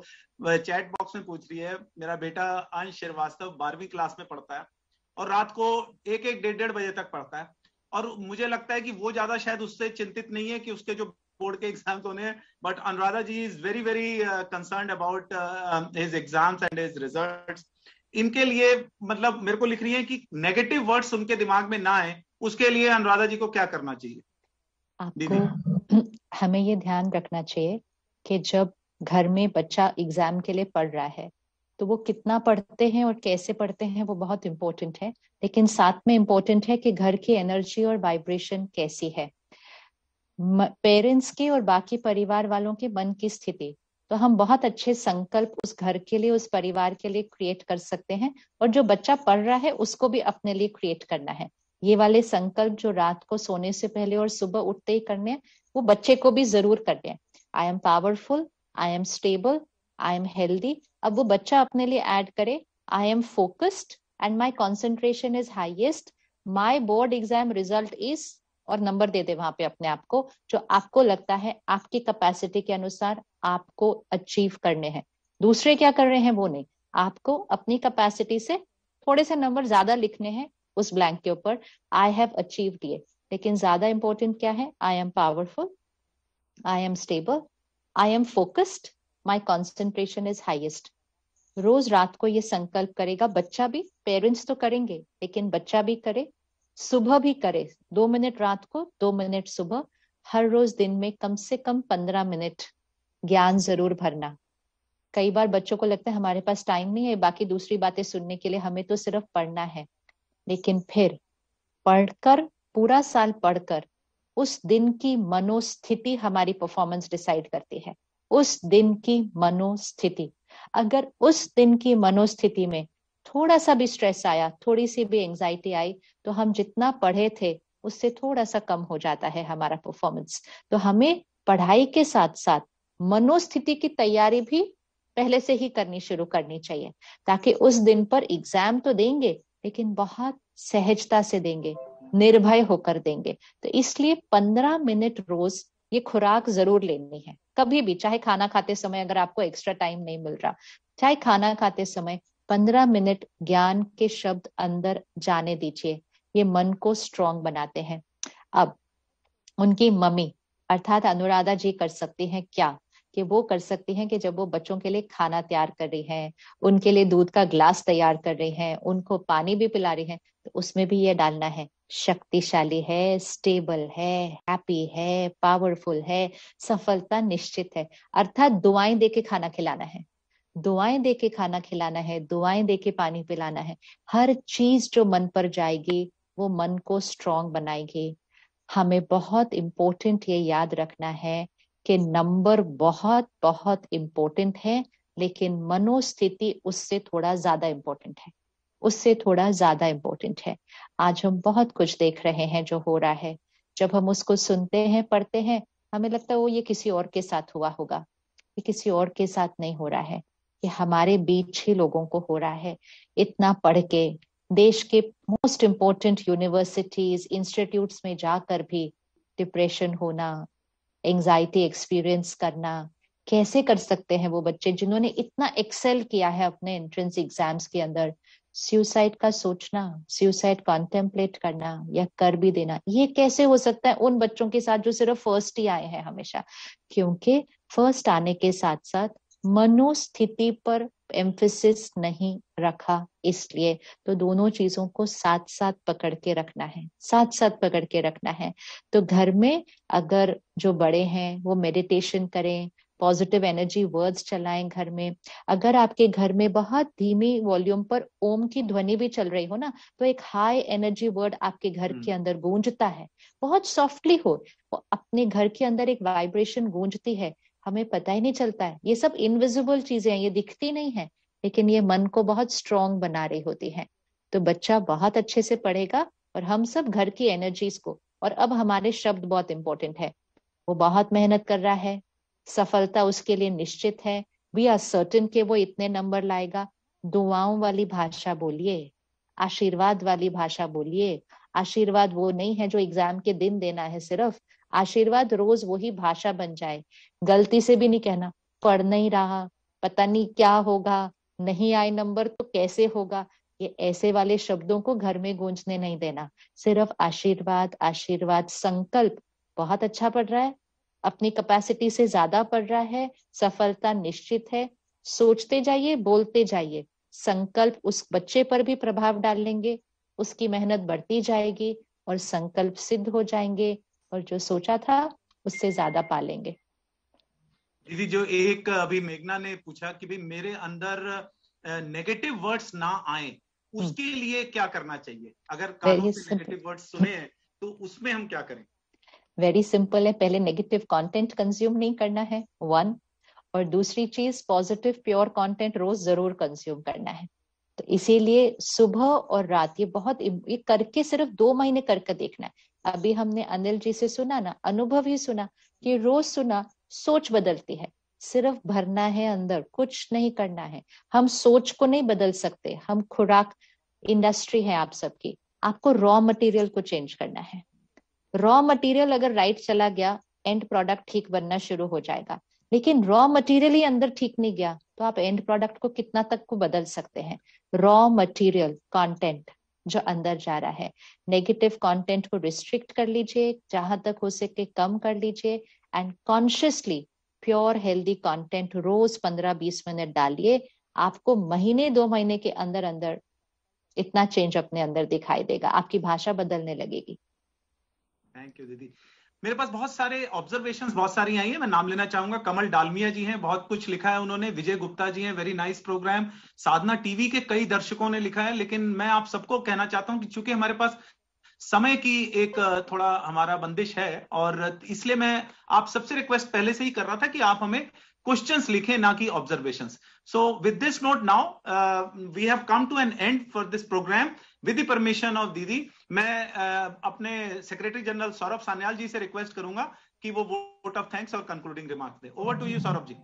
चैट बॉक्स में पूछ रही है मेरा बेटा अंश श्रीवास्तव बारहवीं क्लास में पढ़ता है और रात को एक एक डेढ़ डेढ़ बजे तक पढ़ता है और मुझे लगता है कि वो ज्यादा शायद उससे चिंतित नहीं है कि उसके जो बोर्ड के exam hone but anuradha ji is very very very uh, concerned about uh, um, his exams and his results इनके लिए मतलब मेरे को लिख रही है कि नेगेटिव वर्ड्स उनके दिमाग में ना आए उसके लिए अनुराधा जी को क्या करना चाहिए आपको हमें ये ध्यान रखना चाहिए कि जब घर में बच्चा एग्जाम के लिए पढ़ रहा है तो वो कितना पढ़ते हैं और कैसे पढ़ते हैं वो बहुत इम्पोर्टेंट है लेकिन साथ में इम्पोर्टेंट है कि घर की एनर्जी और वाइब्रेशन कैसी है पेरेंट्स के और बाकी परिवार वालों के मन की स्थिति तो हम बहुत अच्छे संकल्प उस घर के लिए उस परिवार के लिए क्रिएट कर सकते हैं और जो बच्चा पढ़ रहा है उसको भी अपने लिए क्रिएट करना है ये वाले संकल्प जो रात को सोने से पहले और सुबह उठते ही करने हैं वो बच्चे को भी जरूर करने हैं I am powerful I am stable I am healthy अब वो बच्चा अपने लिए ऐड करे I am focused and my concentration is highest my board exam result is और नंबर दे दे वहां पे अपने आप को जो आपको लगता है आपकी कैपेसिटी के अनुसार आपको अचीव करने हैं दूसरे क्या कर रहे हैं वो नहीं आपको अपनी कैपेसिटी से थोड़े से नंबर ज्यादा लिखने हैं उस ब्लैंक के ऊपर आई हैव अचीव ये लेकिन ज्यादा इंपॉर्टेंट क्या है I am powerful I am stable I am focused my concentration is highest रोज रात को ये संकल्प करेगा बच्चा भी पेरेंट्स तो करेंगे लेकिन बच्चा भी करे सुबह भी करे दो मिनट रात को दो मिनट सुबह हर रोज दिन में कम से कम पंद्रह मिनट ज्ञान जरूर भरना कई बार बच्चों को लगता है हमारे पास टाइम नहीं है बाकी दूसरी बातें सुनने के लिए हमें तो सिर्फ पढ़ना है लेकिन फिर पढ़कर पूरा साल पढ़कर उस दिन की मनोस्थिति हमारी परफॉर्मेंस डिसाइड करती है उस दिन की मनोस्थिति अगर उस दिन की मनोस्थिति में थोड़ा सा भी स्ट्रेस आया थोड़ी सी भी एंजाइटी आई तो हम जितना पढ़े थे उससे थोड़ा सा कम हो जाता है हमारा परफॉर्मेंस तो हमें पढ़ाई के साथ साथ मनोस्थिति की तैयारी भी पहले से ही करनी शुरू करनी चाहिए ताकि उस दिन पर एग्जाम तो देंगे लेकिन बहुत सहजता से देंगे निर्भय होकर देंगे तो इसलिए पंद्रह मिनट रोज ये खुराक जरूर लेनी है कभी भी चाहे खाना खाते समय अगर आपको एक्स्ट्रा टाइम नहीं मिल रहा चाहे खाना खाते समय पंद्रह मिनट ज्ञान के शब्द अंदर जाने दीजिए ये मन को स्ट्रॉन्ग बनाते हैं अब उनकी मम्मी अर्थात अनुराधा जी कर सकती हैं क्या कि वो कर सकती हैं कि जब वो बच्चों के लिए खाना तैयार कर रही हैं उनके लिए दूध का ग्लास तैयार कर रही हैं उनको पानी भी पिला रही हैं तो उसमें भी ये डालना है शक्तिशाली है स्टेबल है हैप्पी है पावरफुल है सफलता निश्चित है अर्थात दुआएं देके खाना खिलाना है दुआएं देके खाना खिलाना है दुआएं दे के पानी पिलाना है हर चीज जो मन पर जाएगी वो मन को स्ट्रोंग बनाएगी हमें बहुत इम्पोर्टेंट ये याद रखना है कि नंबर बहुत बहुत इम्पोर्टेंट है लेकिन मनोस्थिति उससे थोड़ा ज्यादा इम्पोर्टेंट है उससे थोड़ा ज्यादा इम्पोर्टेंट है आज हम बहुत कुछ देख रहे हैं जो हो रहा है जब हम उसको सुनते हैं पढ़ते हैं हमें लगता है वो ये किसी और के साथ हुआ होगा ये किसी और के साथ नहीं हो रहा है कि हमारे बीच ही लोगों को हो रहा है इतना पढ़ के देश के मोस्ट इम्पोर्टेंट यूनिवर्सिटीज इंस्टीट्यूट्स में जाकर भी डिप्रेशन होना एंजाइटी एक्सपीरियंस करना कैसे कर सकते हैं वो बच्चे जिन्होंने इतना एक्सेल किया है अपने एंट्रेंस एग्जाम्स के अंदर सुसाइड का सोचना सुसाइड कॉन्टेम्पलेट करना या कर भी देना ये कैसे हो सकता है उन बच्चों के साथ जो सिर्फ फर्स्ट ही आए हैं हमेशा क्योंकि फर्स्ट आने के साथ साथ मनोस्थिति पर एम्फेसिस नहीं रखा इसलिए तो दोनों चीजों को साथ साथ पकड़ के रखना है साथ साथ पकड़ के रखना है तो घर में अगर जो बड़े हैं वो मेडिटेशन करें पॉजिटिव एनर्जी वर्ड्स चलाएं घर में अगर आपके घर में बहुत धीमी वॉल्यूम पर ओम की ध्वनि भी चल रही हो ना तो एक हाई एनर्जी वर्ड आपके घर के हम्म। अंदर गूंजता है बहुत सॉफ्टली हो अपने घर के अंदर एक वाइब्रेशन गूंजती है हमें पता ही नहीं चलता है ये सब इनविजिबल चीजें हैं ये दिखती नहीं है लेकिन ये मन को बहुत स्ट्रोंग बना रही होती है तो बच्चा बहुत अच्छे से पढ़ेगा और हम सब घर की एनर्जीज को और अब हमारे शब्द बहुत इंपॉर्टेंट है वो बहुत मेहनत कर रहा है सफलता उसके लिए निश्चित है वी आर सर्टन के वो इतने नंबर लाएगा दुआओं वाली भाषा बोलिए आशीर्वाद वाली भाषा बोलिए आशीर्वाद वो नहीं है जो एग्जाम के दिन देना है सिर्फ आशीर्वाद रोज वही भाषा बन जाए गलती से भी नहीं कहना पढ़ नहीं रहा पता नहीं क्या होगा नहीं आए नंबर तो कैसे होगा ये ऐसे वाले शब्दों को घर में गूंजने नहीं देना सिर्फ आशीर्वाद आशीर्वाद संकल्प बहुत अच्छा पढ़ रहा है अपनी कैपेसिटी से ज्यादा पढ़ रहा है सफलता निश्चित है सोचते जाइए बोलते जाइए संकल्प उस बच्चे पर भी प्रभाव डाल लेंगे उसकी मेहनत बढ़ती जाएगी और संकल्प सिद्ध हो जाएंगे और जो सोचा था उससे ज्यादा पालेंगे दीदी जो एक अभी मेघना ने पूछा कि भी मेरे अंदर नेगेटिव वर्ड्स ना आए हम्म। उसके लिए क्या करना चाहिए अगर नेगेटिव वर्ड्स सुने तो उसमें हम क्या करें वेरी सिंपल है पहले नेगेटिव कंटेंट कंज्यूम नहीं करना है वन और दूसरी चीज पॉजिटिव प्योर कंटेंट रोज जरूर कंज्यूम करना है तो इसीलिए सुबह और रात ये बहुत ये करके सिर्फ दो महीने करके देखना है अभी हमने अनिल जी से सुना ना अनुभव ही सुना कि रोज सुना सोच बदलती है सिर्फ भरना है अंदर कुछ नहीं करना है हम सोच को नहीं बदल सकते हम खुराक इंडस्ट्री है आप सबकी आपको रॉ मटेरियल को चेंज करना है रॉ मटेरियल अगर राइट चला गया एंड प्रोडक्ट ठीक बनना शुरू हो जाएगा लेकिन रॉ मटेरियल ही अंदर ठीक नहीं गया तो आप एंड प्रोडक्ट को कितना तक को बदल सकते हैं रॉ मटेरियल कंटेंट जो अंदर जा रहा है नेगेटिव कंटेंट को रिस्ट्रिक्ट कर लीजिए जहां तक हो सके कम कर लीजिए and consciously pure healthy content रोज पंद्रह बीस मिनट डालिए आपको महीने दो महीने के अंदर अंदर इतना चेंज अपने अंदर दिखाई देगा आपकी भाषा बदलने लगेगी थैंक यू दीदी मेरे पास बहुत सारे ऑब्जर्वेशन बहुत सारी आई है मैं नाम लेना चाहूंगा कमल डालमिया जी हैं बहुत कुछ लिखा है उन्होंने विजय गुप्ता जी हैं very nice program Sadhna TV के कई दर्शकों ने लिखा है लेकिन मैं आप सबको कहना चाहता हूं कि चूंकि हमारे पास समय की एक थोड़ा हमारा बंदिश है और इसलिए मैं आप सबसे रिक्वेस्ट पहले से ही कर रहा था कि आप हमें questions likhe na ki observations so with this note now uh, we have come to an end for this program with the permission of didi मैं uh, अपने सेक्रेटरी जनरल सौरभ सान्याल जी से रिक्वेस्ट करूंगा कि वो वोट ऑफ थैंक्स और concluding remarks दे over to you Saurabh ji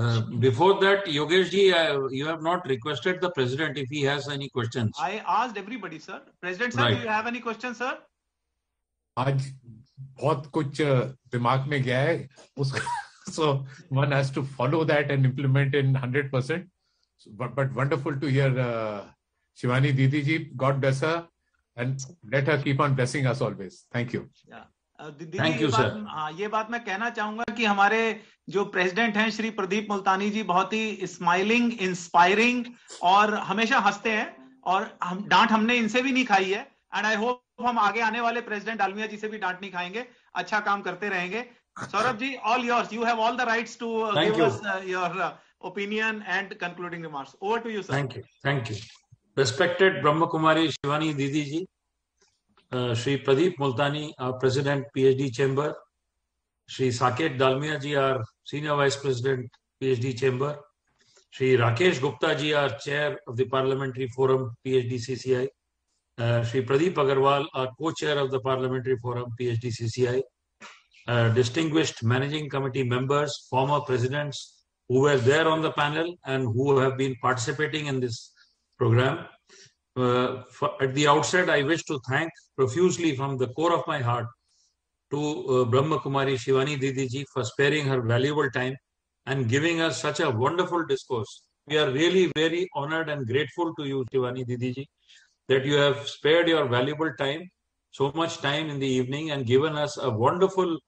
Uh, before that, Yogesh ji, I, you have not requested the president if he has any questions. I asked everybody, sir. President sir, right. do you have any questions, sir? आज बहुत कुछ दिमाग में गया है उसका so one has to follow that and implement in 100%. So, but, but wonderful to hear uh, Shivani Didi ji. God bless her and let her keep on blessing us always. Thank you. Yeah. Thank you sir हाँ ये बात मैं कहना चाहूंगा कि हमारे जो president हैं श्री प्रदीप मुल्तानी जी बहुत ही स्माइलिंग इंस्पायरिंग और हमेशा हंसते हैं और हम डांट हमने इनसे भी नहीं खाई है एंड आई होप हम आगे आने वाले प्रेसिडेंट डालमिया जी से भी डांट नहीं खाएंगे अच्छा काम करते रहेंगे Saurabh ji, all yours. You have all the rights to uh, give you. us uh, your uh, opinion and concluding remarks. Over to you, sir. Thank you. Thank you. Respected Brahma Kumari Shivani Didi ji, uh, Sri Pradeep Multani, our President, PhD Chamber, Sri Saket Dalmia ji, our Senior Vice President, PhD Chamber, Sri Rakesh Gupta ji, our Chair of the Parliamentary Forum, PhD CCI, uh, Sri Pradeep Agarwal, our Co-Chair of the Parliamentary Forum, PhD CCI, uh, distinguished managing committee members, former presidents who were there on the panel and who have been participating in this program. Uh, for, at the outset, I wish to thank profusely from the core of my heart to uh, Brahma Kumari Shivani Didiji for sparing her valuable time and giving us such a wonderful discourse. We are really very honored and grateful to you, Shivani Didiji, that you have spared your valuable time, so much time in the evening, and given us a wonderful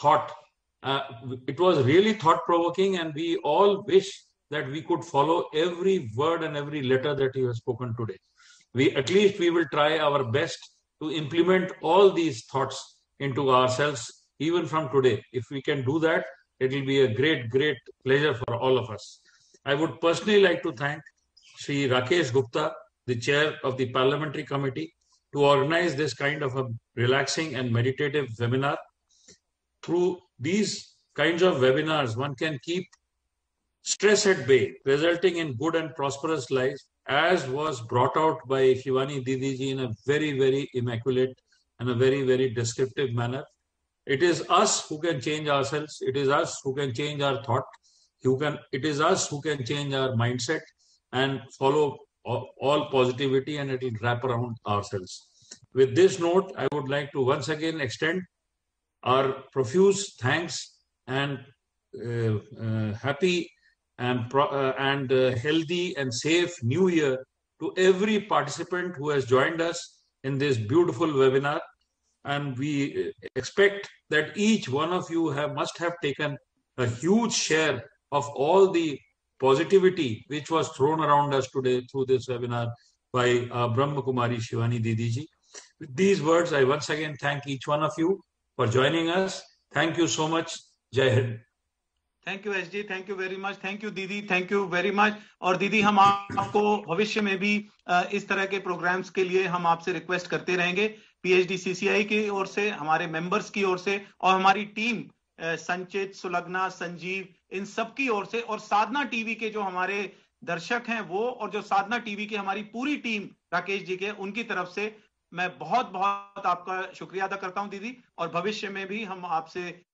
thought. Uh, it was really thought provoking, and we all wish that we could follow every word and every letter that you have spoken today. We at least we will try our best to implement all these thoughts into ourselves even from today. If we can do that, it will be a great, great pleasure for all of us. I would personally like to thank Sri Rakesh Gupta, the chair of the parliamentary committee, to organize this kind of a relaxing and meditative seminar through these kinds of webinars, one can keep stress at bay, resulting in good and prosperous lives, as was brought out by Shivani Didiji in a very, very immaculate and a very, very descriptive manner. It is us who can change ourselves. It is us who can change our thought. You can, it is us who can change our mindset and follow all positivity and it will wrap around ourselves. With this note, I would like to once again extend our profuse thanks and uh, uh, happy and, pro- uh, and uh, healthy and safe new year to every participant who has joined us in this beautiful webinar and we uh, expect that each one of you have must have taken a huge share of all the positivity which was thrown around us today through this webinar by uh, Brahma Kumari Shivani Didiji. With these words, I once again thank each one of you for joining us. Thank you so much. Jai Hind. Thank you S ji thank you very much thank you didi thank you very much और दीदी हम आपको भविष्य में भी इस तरह के प्रोग्राम्स के लिए हम आपसे रिक्वेस्ट करते रहेंगे पीएचडी सीसीआई की ओर से हमारे मेंबर्स की ओर से और हमारी टीम संचित सुलग्ना संजीव इन सब की ओर से और साधना टीवी के जो हमारे दर्शक हैं वो और जो साधना टीवी की हमारी पूरी टीम राकेश जी के उनकी तरफ से मैं बहुत बहुत आपका शुक्रिया अदा करता हूं दीदी और भविष्य में भी हम आपसे